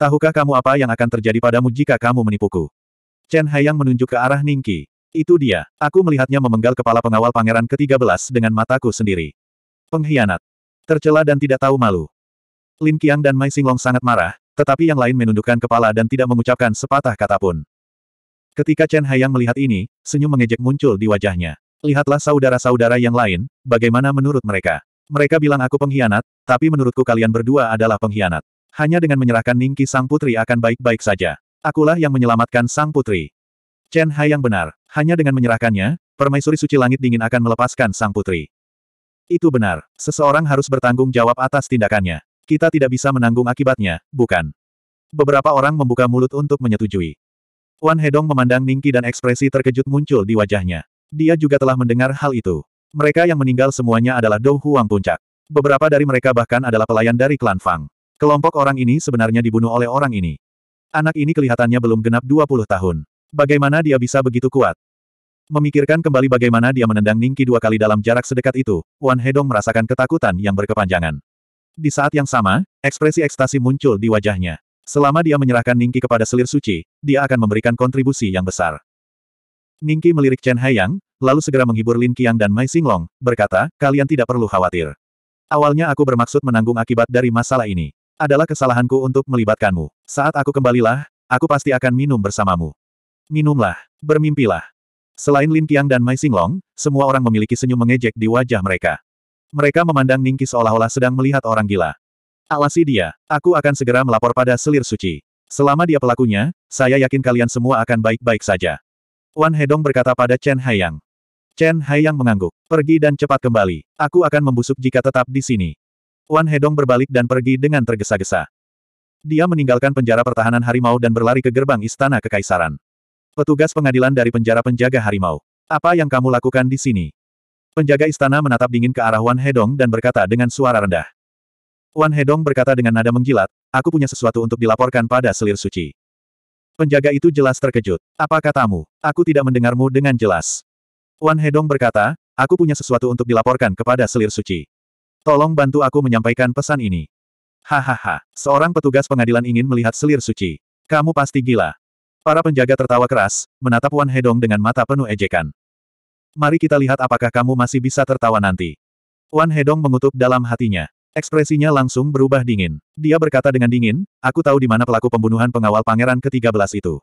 Tahukah kamu apa yang akan terjadi padamu jika kamu menipuku? Chen Haiyang menunjuk ke arah Ningqi. Itu dia. Aku melihatnya memenggal kepala pengawal pangeran ke-13 dengan mataku sendiri. Pengkhianat. Tercela dan tidak tahu malu. Lin Qiang dan Mai Singlong sangat marah, tetapi yang lain menundukkan kepala dan tidak mengucapkan sepatah kata pun. Ketika Chen Haiyang melihat ini, senyum mengejek muncul di wajahnya. Lihatlah saudara-saudara yang lain, bagaimana menurut mereka. Mereka bilang aku pengkhianat, tapi menurutku kalian berdua adalah pengkhianat. Hanya dengan menyerahkan Ningki sang putri akan baik-baik saja. Akulah yang menyelamatkan sang putri. Chen Hai yang benar. Hanya dengan menyerahkannya, permaisuri suci langit dingin akan melepaskan sang putri. Itu benar. Seseorang harus bertanggung jawab atas tindakannya. Kita tidak bisa menanggung akibatnya, bukan? Beberapa orang membuka mulut untuk menyetujui. Wan Hedong memandang Ningki dan ekspresi terkejut muncul di wajahnya. Dia juga telah mendengar hal itu. Mereka yang meninggal semuanya adalah Dou Huang Puncak. Beberapa dari mereka bahkan adalah pelayan dari klan Fang. Kelompok orang ini sebenarnya dibunuh oleh orang ini. Anak ini kelihatannya belum genap 20 tahun. Bagaimana dia bisa begitu kuat? Memikirkan kembali bagaimana dia menendang Ningki dua kali dalam jarak sedekat itu, Wan Hedong merasakan ketakutan yang berkepanjangan. Di saat yang sama, ekspresi ekstasi muncul di wajahnya. Selama dia menyerahkan Ningki kepada selir suci, dia akan memberikan kontribusi yang besar. Ningki melirik Chen Haiyang, lalu segera menghibur Lin Qiang dan Mai Xinglong, berkata, kalian tidak perlu khawatir. Awalnya aku bermaksud menanggung akibat dari masalah ini. Adalah kesalahanku untuk melibatkanmu. Saat aku kembalilah, aku pasti akan minum bersamamu. Minumlah, bermimpilah. Selain Lin Qiang dan Mai Xinglong, semua orang memiliki senyum mengejek di wajah mereka. Mereka memandang Ningki seolah-olah sedang melihat orang gila. Alasi dia, aku akan segera melapor pada selir suci. Selama dia pelakunya, saya yakin kalian semua akan baik-baik saja. Wan Hedong berkata pada Chen Haiyang. Chen Haiyang mengangguk. Pergi dan cepat kembali. Aku akan membusuk jika tetap di sini. Wan Hedong berbalik dan pergi dengan tergesa-gesa. Dia meninggalkan penjara pertahanan harimau dan berlari ke gerbang istana kekaisaran. Petugas pengadilan dari penjara penjaga harimau. Apa yang kamu lakukan di sini? Penjaga istana menatap dingin ke arah Wan Hedong dan berkata dengan suara rendah. Wan Hedong berkata dengan nada menggilat, aku punya sesuatu untuk dilaporkan pada selir suci. Penjaga itu jelas terkejut. Apa katamu? Aku tidak mendengarmu dengan jelas. Wan Hedong berkata, aku punya sesuatu untuk dilaporkan kepada selir suci. Tolong bantu aku menyampaikan pesan ini. Hahaha, seorang petugas pengadilan ingin melihat selir suci. Kamu pasti gila. Para penjaga tertawa keras, menatap Wan Hedong dengan mata penuh ejekan. Mari kita lihat apakah kamu masih bisa tertawa nanti. Wan Hedong mengutuk dalam hatinya. Ekspresinya langsung berubah dingin. Dia berkata dengan dingin, aku tahu di mana pelaku pembunuhan pengawal pangeran ke-13 itu.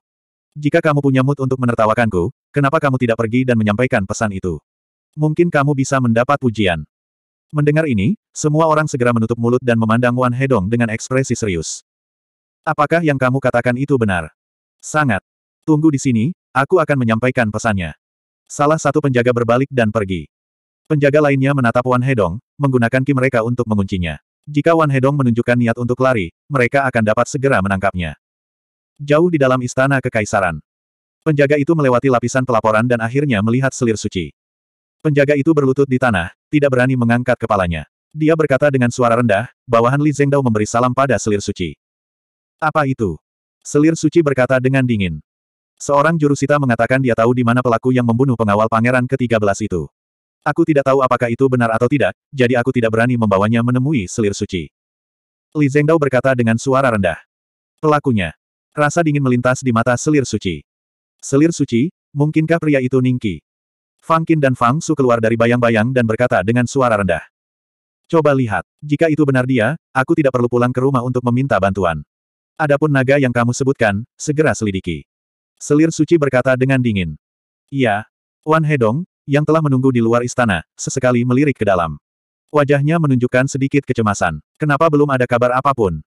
Jika kamu punya mood untuk menertawakanku, kenapa kamu tidak pergi dan menyampaikan pesan itu? Mungkin kamu bisa mendapat pujian. Mendengar ini, semua orang segera menutup mulut dan memandang Wan Hedong dengan ekspresi serius. Apakah yang kamu katakan itu benar? Sangat. Tunggu di sini, aku akan menyampaikan pesannya. Salah satu penjaga berbalik dan pergi. Penjaga lainnya menatap Wan Hedong, menggunakan ki mereka untuk menguncinya. Jika Wan Hedong menunjukkan niat untuk lari, mereka akan dapat segera menangkapnya. Jauh di dalam istana kekaisaran. Penjaga itu melewati lapisan pelaporan dan akhirnya melihat selir suci. Penjaga itu berlutut di tanah, tidak berani mengangkat kepalanya. Dia berkata dengan suara rendah, bawahan Li Zengdao memberi salam pada selir suci. Apa itu? Selir suci berkata dengan dingin. Seorang jurusita mengatakan dia tahu di mana pelaku yang membunuh pengawal pangeran ke-13 itu. Aku tidak tahu apakah itu benar atau tidak, jadi aku tidak berani membawanya menemui selir suci. Li Zengdao berkata dengan suara rendah. Pelakunya. Rasa dingin melintas di mata selir suci. Selir suci, mungkinkah pria itu Ningki? Fang Qin dan Fang Su keluar dari bayang-bayang dan berkata dengan suara rendah. Coba lihat. Jika itu benar dia, aku tidak perlu pulang ke rumah untuk meminta bantuan. Adapun naga yang kamu sebutkan, segera selidiki. Selir suci berkata dengan dingin. Iya. Wan Hedong, yang telah menunggu di luar istana, sesekali melirik ke dalam. Wajahnya menunjukkan sedikit kecemasan. Kenapa belum ada kabar apapun?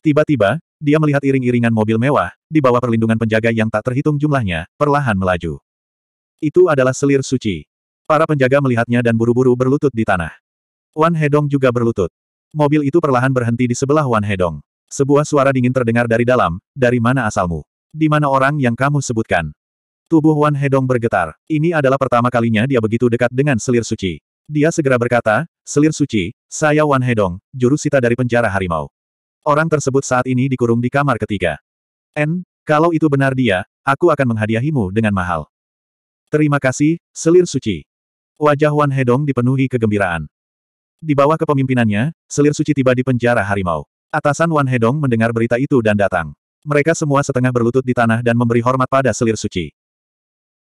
Tiba-tiba, dia melihat iring-iringan mobil mewah, di bawah perlindungan penjaga yang tak terhitung jumlahnya, perlahan melaju. Itu adalah selir suci. Para penjaga melihatnya dan buru-buru berlutut di tanah. Wan Hedong juga berlutut. Mobil itu perlahan berhenti di sebelah Wan Hedong. Sebuah suara dingin terdengar dari dalam, dari mana asalmu? Di mana orang yang kamu sebutkan? Tubuh Wan Hedong bergetar. Ini adalah pertama kalinya dia begitu dekat dengan selir suci. Dia segera berkata, Selir suci, saya Wan Hedong, jurusita dari penjara harimau. Orang tersebut saat ini dikurung di kamar ketiga. N, kalau itu benar dia, aku akan menghadiahimu dengan mahal. Terima kasih, selir suci. Wajah Wan Hedong dipenuhi kegembiraan. Di bawah kepemimpinannya, selir suci tiba di penjara harimau. Atasan Wan Hedong mendengar berita itu dan datang. Mereka semua setengah berlutut di tanah dan memberi hormat pada selir suci.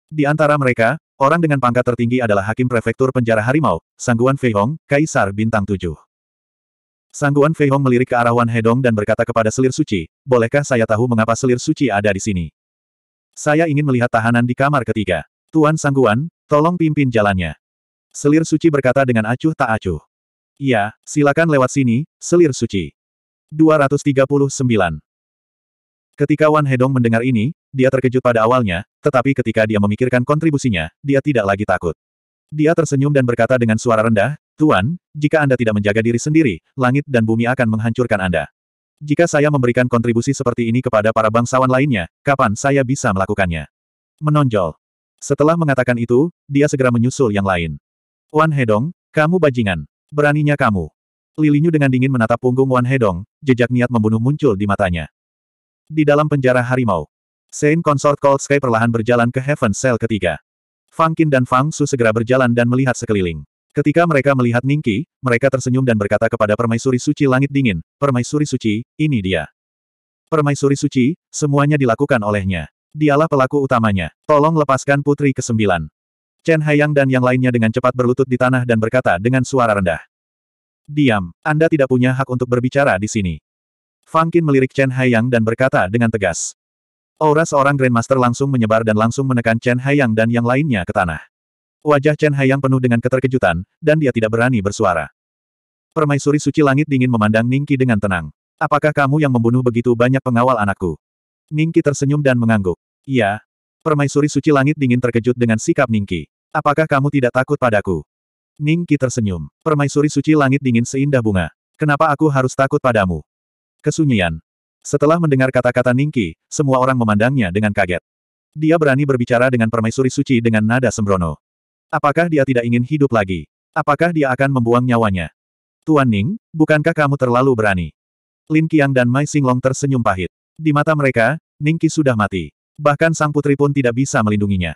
Di antara mereka, orang dengan pangkat tertinggi adalah Hakim Prefektur Penjara Harimau, Sangguan Feihong, Kaisar Bintang Tujuh. Sangguan Feihong melirik ke arah Wan Hedong dan berkata kepada selir suci, bolehkah saya tahu mengapa selir suci ada di sini? Saya ingin melihat tahanan di kamar ketiga. Tuan Sangguan, tolong pimpin jalannya. Selir suci berkata dengan acuh tak acuh. Iya, silakan lewat sini, selir suci. 239. Ketika Wan Hedong mendengar ini, dia terkejut pada awalnya, tetapi ketika dia memikirkan kontribusinya, dia tidak lagi takut. Dia tersenyum dan berkata dengan suara rendah, Tuan, jika Anda tidak menjaga diri sendiri, langit dan bumi akan menghancurkan Anda. Jika saya memberikan kontribusi seperti ini kepada para bangsawan lainnya, kapan saya bisa melakukannya? Menonjol. Setelah mengatakan itu, dia segera menyusul yang lain. Wan Hedong, kamu bajingan. Beraninya kamu. Lilinyu dengan dingin menatap punggung Wan Hedong, jejak niat membunuh muncul di matanya. Di dalam penjara harimau, Sein Consort Cold Sky perlahan berjalan ke Heaven Cell ketiga. Fang Qin dan Fang Su segera berjalan dan melihat sekeliling. Ketika mereka melihat Ningki, mereka tersenyum dan berkata kepada Permaisuri Suci Langit Dingin, Permaisuri Suci, ini dia. Permaisuri Suci, semuanya dilakukan olehnya. Dialah pelaku utamanya. Tolong lepaskan putri ke-9. Chen Haiyang dan yang lainnya dengan cepat berlutut di tanah dan berkata dengan suara rendah. Diam, Anda tidak punya hak untuk berbicara di sini. Fang Qin melirik Chen Haiyang dan berkata dengan tegas. Aura seorang Grandmaster langsung menyebar dan langsung menekan Chen Haiyang dan yang lainnya ke tanah. Wajah Chen Haiyang penuh dengan keterkejutan, dan dia tidak berani bersuara. Permaisuri suci langit dingin memandang Ningki dengan tenang. Apakah kamu yang membunuh begitu banyak pengawal anakku? Ningki tersenyum dan mengangguk. Iya. Permaisuri suci langit dingin terkejut dengan sikap Ningki. Apakah kamu tidak takut padaku? Ningki tersenyum. Permaisuri suci langit dingin seindah bunga. Kenapa aku harus takut padamu? Kesunyian. Setelah mendengar kata-kata Ningki, semua orang memandangnya dengan kaget. Dia berani berbicara dengan permaisuri suci dengan nada sembrono. Apakah dia tidak ingin hidup lagi? Apakah dia akan membuang nyawanya? Tuan Ning, bukankah kamu terlalu berani? Lin Qiang dan Mai Xinglong tersenyum pahit. Di mata mereka, Ningki sudah mati. Bahkan sang putri pun tidak bisa melindunginya.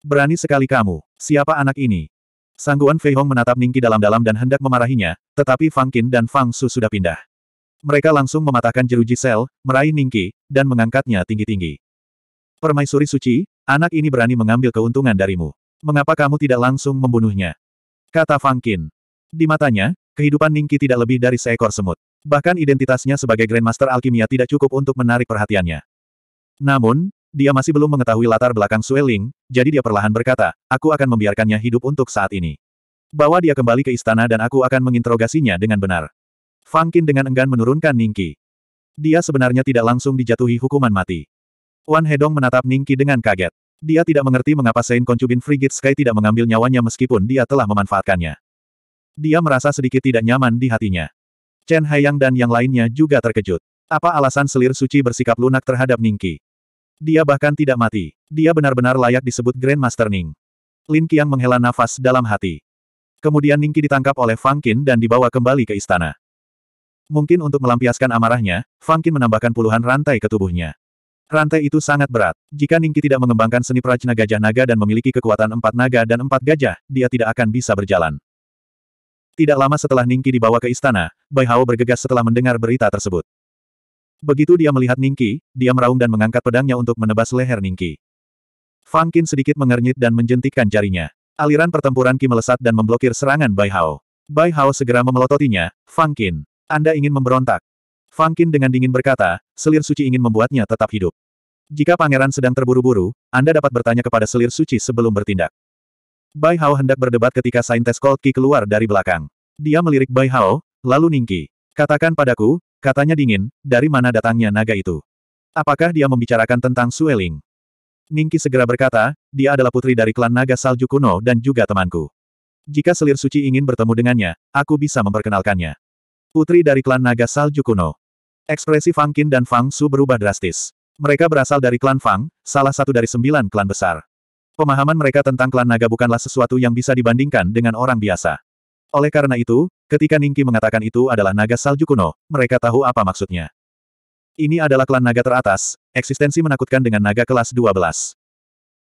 Berani sekali kamu, siapa anak ini? Sangguan Fei Hong menatap Ningki dalam-dalam dan hendak memarahinya, tetapi Fang Qin dan Fang Su sudah pindah. Mereka langsung mematahkan jeruji sel, meraih Ningki, dan mengangkatnya tinggi-tinggi. Permaisuri suci, anak ini berani mengambil keuntungan darimu. Mengapa kamu tidak langsung membunuhnya? Kata Fang Qin. Di matanya, kehidupan Ningki tidak lebih dari seekor semut. Bahkan identitasnya sebagai Grandmaster Alkimia tidak cukup untuk menarik perhatiannya. Namun, dia masih belum mengetahui latar belakang Sueling, jadi dia perlahan berkata, aku akan membiarkannya hidup untuk saat ini. Bawa dia kembali ke istana dan aku akan menginterogasinya dengan benar. Fang Qin dengan enggan menurunkan Ningqi. Dia sebenarnya tidak langsung dijatuhi hukuman mati. Wan Hedong menatap Ningqi dengan kaget. Dia tidak mengerti mengapa Sein Kuncubin Frigid Sky tidak mengambil nyawanya meskipun dia telah memanfaatkannya. Dia merasa sedikit tidak nyaman di hatinya. Chen Haiyang dan yang lainnya juga terkejut. Apa alasan selir suci bersikap lunak terhadap Ningqi? Dia bahkan tidak mati. Dia benar-benar layak disebut Grandmaster Ning. Lin Qiang menghela nafas dalam hati. Kemudian Ningqi ditangkap oleh Fang Qin dan dibawa kembali ke istana. Mungkin untuk melampiaskan amarahnya, Fang Qin menambahkan puluhan rantai ke tubuhnya. Rantai itu sangat berat. Jika Ningki tidak mengembangkan seni prajna gajah naga dan memiliki kekuatan empat naga dan empat gajah, dia tidak akan bisa berjalan. Tidak lama setelah Ningki dibawa ke istana, Bai Hao bergegas setelah mendengar berita tersebut. Begitu dia melihat Ningki, dia meraung dan mengangkat pedangnya untuk menebas leher Ningki. Fang Qin sedikit mengernyit dan menjentikkan jarinya. Aliran pertempuran Qi melesat dan memblokir serangan Bai Hao. Bai Hao segera memelototinya, Fang Qin. Anda ingin memberontak. Fang Qin dengan dingin berkata, selir suci ingin membuatnya tetap hidup. Jika pangeran sedang terburu-buru, Anda dapat bertanya kepada selir suci sebelum bertindak. Bai Hao hendak berdebat ketika saintes Cold Ki keluar dari belakang. Dia melirik Bai Hao, lalu Ningki. Katakan padaku, katanya dingin, dari mana datangnya naga itu? Apakah dia membicarakan tentang Sueling? Ningki segera berkata, dia adalah putri dari klan naga salju kuno dan juga temanku. Jika selir suci ingin bertemu dengannya, aku bisa memperkenalkannya. Putri dari klan naga salju kuno. Ekspresi Fang Qin dan Fang Su berubah drastis. Mereka berasal dari klan Fang, salah satu dari sembilan klan besar. Pemahaman mereka tentang klan naga bukanlah sesuatu yang bisa dibandingkan dengan orang biasa. Oleh karena itu, ketika Ningki mengatakan itu adalah naga salju kuno, mereka tahu apa maksudnya. Ini adalah klan naga teratas, eksistensi menakutkan dengan naga kelas 12.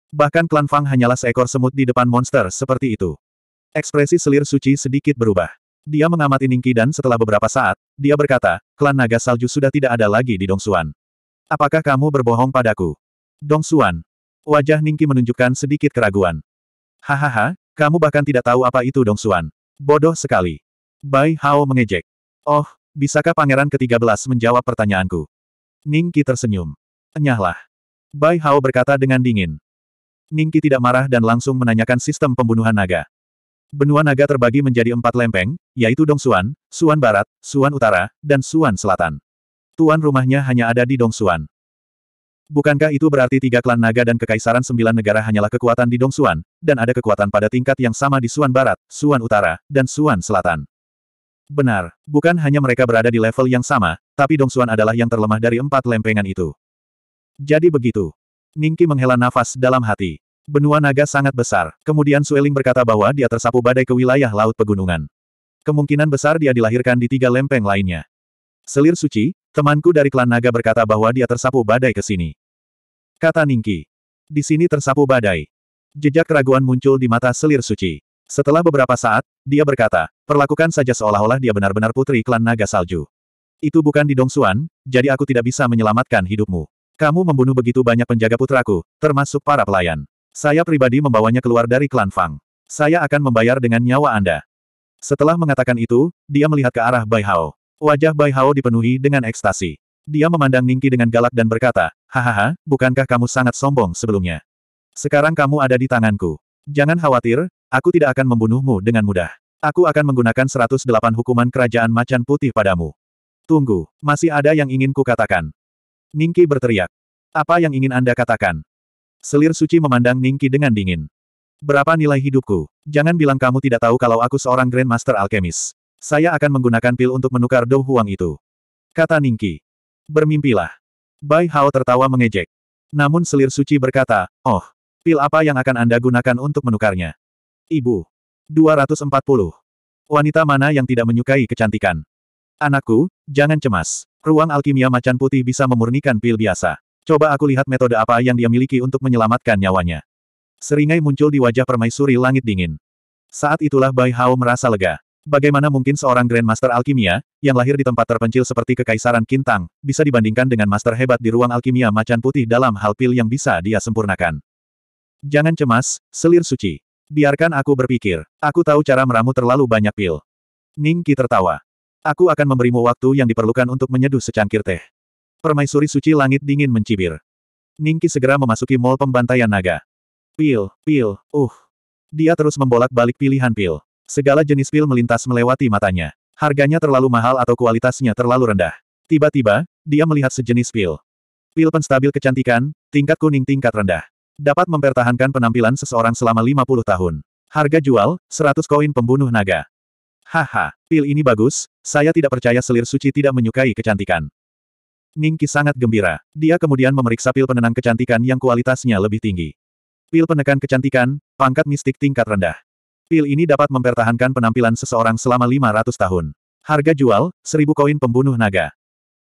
Bahkan klan Fang hanyalah seekor semut di depan monster seperti itu. Ekspresi selir suci sedikit berubah. Dia mengamati Ningki dan setelah beberapa saat, dia berkata, klan naga salju sudah tidak ada lagi di Dongsuan. Apakah kamu berbohong padaku? Dongsuan. Wajah Ningki menunjukkan sedikit keraguan. Hahaha, kamu bahkan tidak tahu apa itu Dongsuan. Bodoh sekali. Bai Hao mengejek. Oh, bisakah pangeran ke-13 menjawab pertanyaanku? Ningki tersenyum. Enyahlah. Bai Hao berkata dengan dingin. Ningki tidak marah dan langsung menanyakan sistem pembunuhan naga. Benua naga terbagi menjadi empat lempeng, yaitu Dongsuan, Suan Barat, Suan Utara, dan Suan Selatan. Tuan rumahnya hanya ada di Dongsuan. Bukankah itu berarti tiga klan naga dan kekaisaran sembilan negara hanyalah kekuatan di Dongsuan, dan ada kekuatan pada tingkat yang sama di Suan Barat, Suan Utara, dan Suan Selatan? Benar, bukan hanya mereka berada di level yang sama, tapi Dongsuan adalah yang terlemah dari empat lempengan itu. Jadi begitu. Ningki menghela nafas dalam hati. Benua naga sangat besar. Kemudian Sueling berkata bahwa dia tersapu badai ke wilayah Laut Pegunungan. Kemungkinan besar dia dilahirkan di tiga lempeng lainnya. Selir suci, temanku dari klan naga berkata bahwa dia tersapu badai ke sini. Kata Ningki. Di sini tersapu badai. Jejak keraguan muncul di mata selir suci. Setelah beberapa saat, dia berkata, perlakukan saja seolah-olah dia benar-benar putri klan naga salju. Itu bukan di Dongsuan, jadi aku tidak bisa menyelamatkan hidupmu. Kamu membunuh begitu banyak penjaga putraku, termasuk para pelayan. Saya pribadi membawanya keluar dari klan Fang. Saya akan membayar dengan nyawa Anda. Setelah mengatakan itu, dia melihat ke arah Bai Hao. Wajah Bai Hao dipenuhi dengan ekstasi. Dia memandang Ningki dengan galak dan berkata, Hahaha, bukankah kamu sangat sombong sebelumnya? Sekarang kamu ada di tanganku. Jangan khawatir, aku tidak akan membunuhmu dengan mudah. Aku akan menggunakan 108 hukuman kerajaan macan putih padamu. Tunggu, masih ada yang ingin kukatakan. Ningki berteriak. Apa yang ingin Anda katakan? Selir suci memandang Ningki dengan dingin. Berapa nilai hidupku? Jangan bilang kamu tidak tahu kalau aku seorang Grandmaster Alkemis. Saya akan menggunakan pil untuk menukar Dou Huang itu. Kata Ningki. Bermimpilah. Bai Hao tertawa mengejek. Namun selir suci berkata, Oh, pil apa yang akan Anda gunakan untuk menukarnya? Ibu. 240. Wanita mana yang tidak menyukai kecantikan? Anakku, jangan cemas. Ruang alkimia macan putih bisa memurnikan pil biasa. Coba aku lihat metode apa yang dia miliki untuk menyelamatkan nyawanya. Seringai muncul di wajah permaisuri langit dingin. Saat itulah Bai Hao merasa lega. Bagaimana mungkin seorang Grandmaster Alkimia, yang lahir di tempat terpencil seperti Kekaisaran Kintang, bisa dibandingkan dengan master hebat di ruang alkimia macan putih dalam hal pil yang bisa dia sempurnakan. Jangan cemas, selir suci. Biarkan aku berpikir. Aku tahu cara meramu terlalu banyak pil. Ning Qi tertawa. Aku akan memberimu waktu yang diperlukan untuk menyeduh secangkir teh. Permaisuri suci langit dingin mencibir. Ningki segera memasuki mall pembantaian naga. Pil, pil, uh. Dia terus membolak-balik pilihan pil. Segala jenis pil melintas melewati matanya. Harganya terlalu mahal atau kualitasnya terlalu rendah. Tiba-tiba, dia melihat sejenis pil. Pil penstabil kecantikan, tingkat kuning tingkat rendah. Dapat mempertahankan penampilan seseorang selama 50 tahun. Harga jual, 100 koin pembunuh naga. Haha, pil ini bagus, saya tidak percaya selir suci tidak menyukai kecantikan. Ningki sangat gembira. Dia kemudian memeriksa pil penenang kecantikan yang kualitasnya lebih tinggi. Pil penekan kecantikan, pangkat mistik tingkat rendah. Pil ini dapat mempertahankan penampilan seseorang selama 500 tahun. Harga jual, 1000 koin pembunuh naga.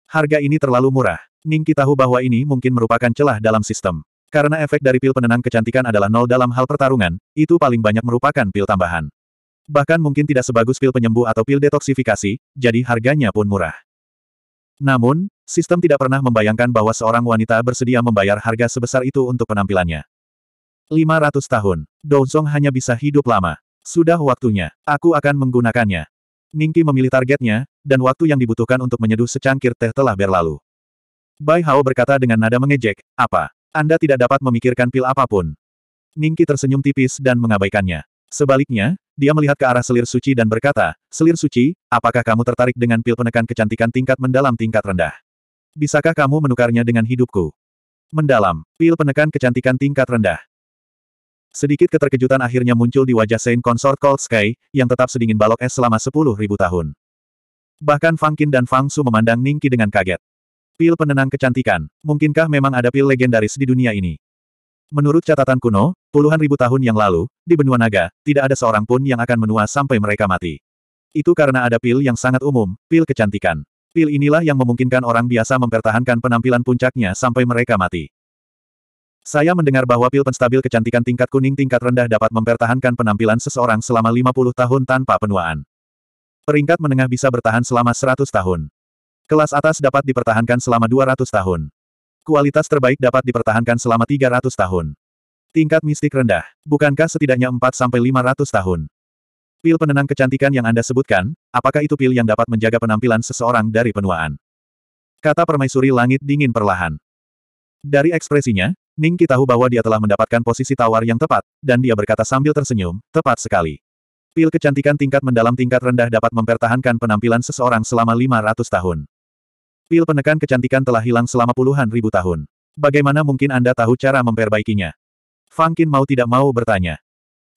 Harga ini terlalu murah. Ningki tahu bahwa ini mungkin merupakan celah dalam sistem. Karena efek dari pil penenang kecantikan adalah nol dalam hal pertarungan, itu paling banyak merupakan pil tambahan. Bahkan mungkin tidak sebagus pil penyembuh atau pil detoksifikasi, jadi harganya pun murah. Namun, Sistem tidak pernah membayangkan bahwa seorang wanita bersedia membayar harga sebesar itu untuk penampilannya. 500 tahun. Dozong hanya bisa hidup lama. Sudah waktunya. Aku akan menggunakannya. Ningki memilih targetnya, dan waktu yang dibutuhkan untuk menyeduh secangkir teh telah berlalu. Bai Hao berkata dengan nada mengejek, apa? Anda tidak dapat memikirkan pil apapun. Ningki tersenyum tipis dan mengabaikannya. Sebaliknya, dia melihat ke arah selir suci dan berkata, Selir suci, apakah kamu tertarik dengan pil penekan kecantikan tingkat mendalam tingkat rendah? Bisakah kamu menukarnya dengan hidupku? Mendalam, pil penekan kecantikan tingkat rendah. Sedikit keterkejutan akhirnya muncul di wajah Saint Consort Cold Sky, yang tetap sedingin balok es selama sepuluh tahun. Bahkan Fang Qin dan Fang Su memandang Ningki dengan kaget. Pil penenang kecantikan, mungkinkah memang ada pil legendaris di dunia ini? Menurut catatan kuno, puluhan ribu tahun yang lalu, di benua naga, tidak ada seorang pun yang akan menua sampai mereka mati. Itu karena ada pil yang sangat umum, pil kecantikan. Pil inilah yang memungkinkan orang biasa mempertahankan penampilan puncaknya sampai mereka mati. Saya mendengar bahwa pil penstabil kecantikan tingkat kuning tingkat rendah dapat mempertahankan penampilan seseorang selama 50 tahun tanpa penuaan. Peringkat menengah bisa bertahan selama 100 tahun. Kelas atas dapat dipertahankan selama 200 tahun. Kualitas terbaik dapat dipertahankan selama 300 tahun. Tingkat mistik rendah, bukankah setidaknya 4-500 tahun? Pil penenang kecantikan yang Anda sebutkan, apakah itu pil yang dapat menjaga penampilan seseorang dari penuaan? Kata permaisuri langit dingin perlahan. Dari ekspresinya, Ningki tahu bahwa dia telah mendapatkan posisi tawar yang tepat, dan dia berkata sambil tersenyum, tepat sekali. Pil kecantikan tingkat mendalam tingkat rendah dapat mempertahankan penampilan seseorang selama 500 tahun. Pil penekan kecantikan telah hilang selama puluhan ribu tahun. Bagaimana mungkin Anda tahu cara memperbaikinya? Fangkin mau tidak mau bertanya.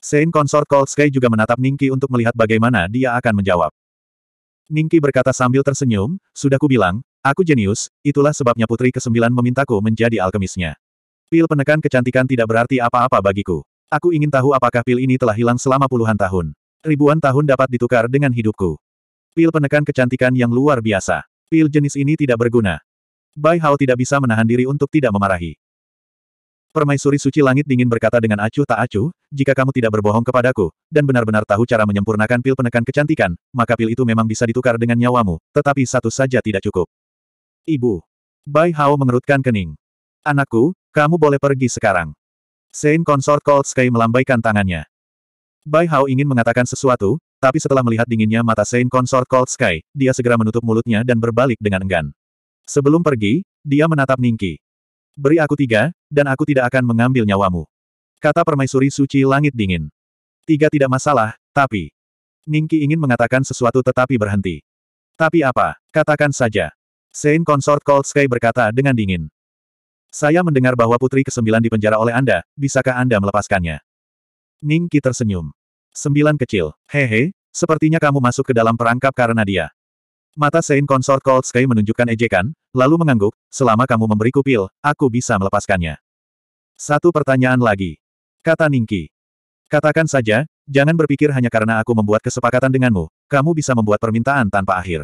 Saint Consort Cold Sky juga menatap Ningki untuk melihat bagaimana dia akan menjawab. Ningki berkata sambil tersenyum, sudah kubilang, aku jenius, itulah sebabnya putri ke-9 memintaku menjadi alkemisnya. Pil penekan kecantikan tidak berarti apa-apa bagiku. Aku ingin tahu apakah pil ini telah hilang selama puluhan tahun. Ribuan tahun dapat ditukar dengan hidupku. Pil penekan kecantikan yang luar biasa. Pil jenis ini tidak berguna. Bai Hao tidak bisa menahan diri untuk tidak memarahi. Permaisuri suci langit dingin berkata dengan acuh tak acuh, jika kamu tidak berbohong kepadaku, dan benar-benar tahu cara menyempurnakan pil penekan kecantikan, maka pil itu memang bisa ditukar dengan nyawamu, tetapi satu saja tidak cukup. Ibu. Bai Hao mengerutkan kening. Anakku, kamu boleh pergi sekarang. Saint Consort Cold Sky melambaikan tangannya. Bai Hao ingin mengatakan sesuatu, tapi setelah melihat dinginnya mata Saint Consort Cold Sky, dia segera menutup mulutnya dan berbalik dengan enggan. Sebelum pergi, dia menatap Ningki. Beri aku tiga, dan aku tidak akan mengambil nyawamu. Kata permaisuri suci langit dingin. Tiga tidak masalah, tapi... Ningki ingin mengatakan sesuatu tetapi berhenti. Tapi apa? Katakan saja. Saint Consort Cold Sky berkata dengan dingin. Saya mendengar bahwa putri kesembilan dipenjara oleh Anda, bisakah Anda melepaskannya? Ningki tersenyum. Sembilan kecil, hehe, sepertinya kamu masuk ke dalam perangkap karena dia. Mata Saint Consort Cold Sky menunjukkan ejekan, lalu mengangguk, selama kamu memberiku pil, aku bisa melepaskannya. Satu pertanyaan lagi. Kata Ningki. Katakan saja, jangan berpikir hanya karena aku membuat kesepakatan denganmu, kamu bisa membuat permintaan tanpa akhir.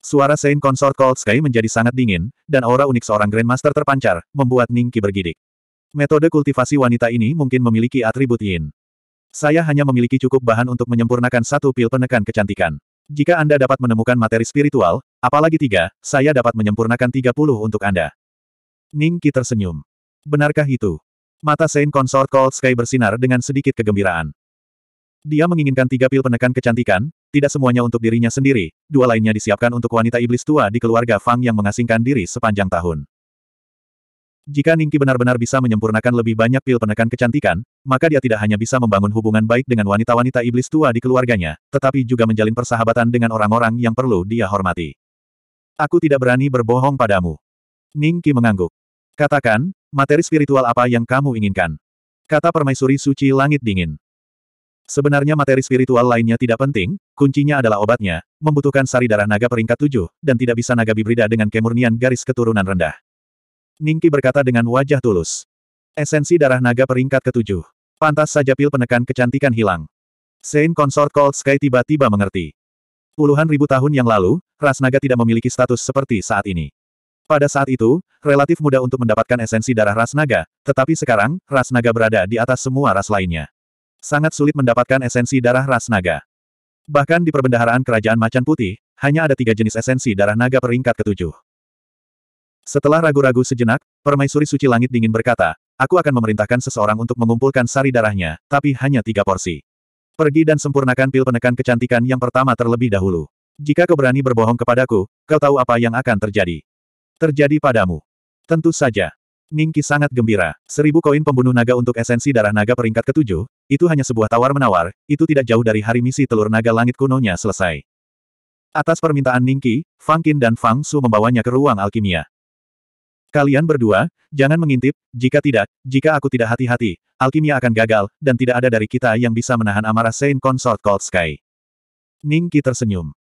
Suara Saint Consort Cold Sky menjadi sangat dingin, dan aura unik seorang Grandmaster terpancar, membuat Ningki bergidik. Metode kultivasi wanita ini mungkin memiliki atribut yin. Saya hanya memiliki cukup bahan untuk menyempurnakan satu pil penekan kecantikan. Jika Anda dapat menemukan materi spiritual, apalagi tiga, saya dapat menyempurnakan tiga puluh untuk Anda. Ning Qi tersenyum. Benarkah itu? Mata Saint Consort Cold Sky bersinar dengan sedikit kegembiraan. Dia menginginkan tiga pil penekan kecantikan, tidak semuanya untuk dirinya sendiri, dua lainnya disiapkan untuk wanita iblis tua di keluarga Fang yang mengasingkan diri sepanjang tahun. Jika Ningki benar-benar bisa menyempurnakan lebih banyak pil penekan kecantikan, maka dia tidak hanya bisa membangun hubungan baik dengan wanita-wanita iblis tua di keluarganya, tetapi juga menjalin persahabatan dengan orang-orang yang perlu dia hormati. Aku tidak berani berbohong padamu. Ningki mengangguk. Katakan, materi spiritual apa yang kamu inginkan? Kata permaisuri suci langit dingin. Sebenarnya materi spiritual lainnya tidak penting, kuncinya adalah obatnya, membutuhkan sari darah naga peringkat tujuh, dan tidak bisa naga bibrida dengan kemurnian garis keturunan rendah. Ningki berkata dengan wajah tulus. Esensi darah naga peringkat ketujuh. Pantas saja pil penekan kecantikan hilang. Saint Consort Cold Sky tiba-tiba mengerti. Puluhan ribu tahun yang lalu, ras naga tidak memiliki status seperti saat ini. Pada saat itu, relatif mudah untuk mendapatkan esensi darah ras naga, tetapi sekarang, ras naga berada di atas semua ras lainnya. Sangat sulit mendapatkan esensi darah ras naga. Bahkan di perbendaharaan kerajaan macan putih, hanya ada tiga jenis esensi darah naga peringkat ketujuh. Setelah ragu-ragu sejenak, Permaisuri Suci Langit dingin berkata, aku akan memerintahkan seseorang untuk mengumpulkan sari darahnya, tapi hanya tiga porsi. Pergi dan sempurnakan pil penekan kecantikan yang pertama terlebih dahulu. Jika kau berani berbohong kepadaku, kau tahu apa yang akan terjadi. Terjadi padamu. Tentu saja. Ningki sangat gembira. Seribu koin pembunuh naga untuk esensi darah naga peringkat ketujuh, itu hanya sebuah tawar-menawar, itu tidak jauh dari hari misi telur naga langit kunonya selesai. Atas permintaan Ningki, Fang Qin dan Fang Su membawanya ke ruang alkimia. Kalian berdua, jangan mengintip, jika tidak, jika aku tidak hati-hati, alkimia akan gagal, dan tidak ada dari kita yang bisa menahan amarah Saint Consort Cold Sky. Ning tersenyum.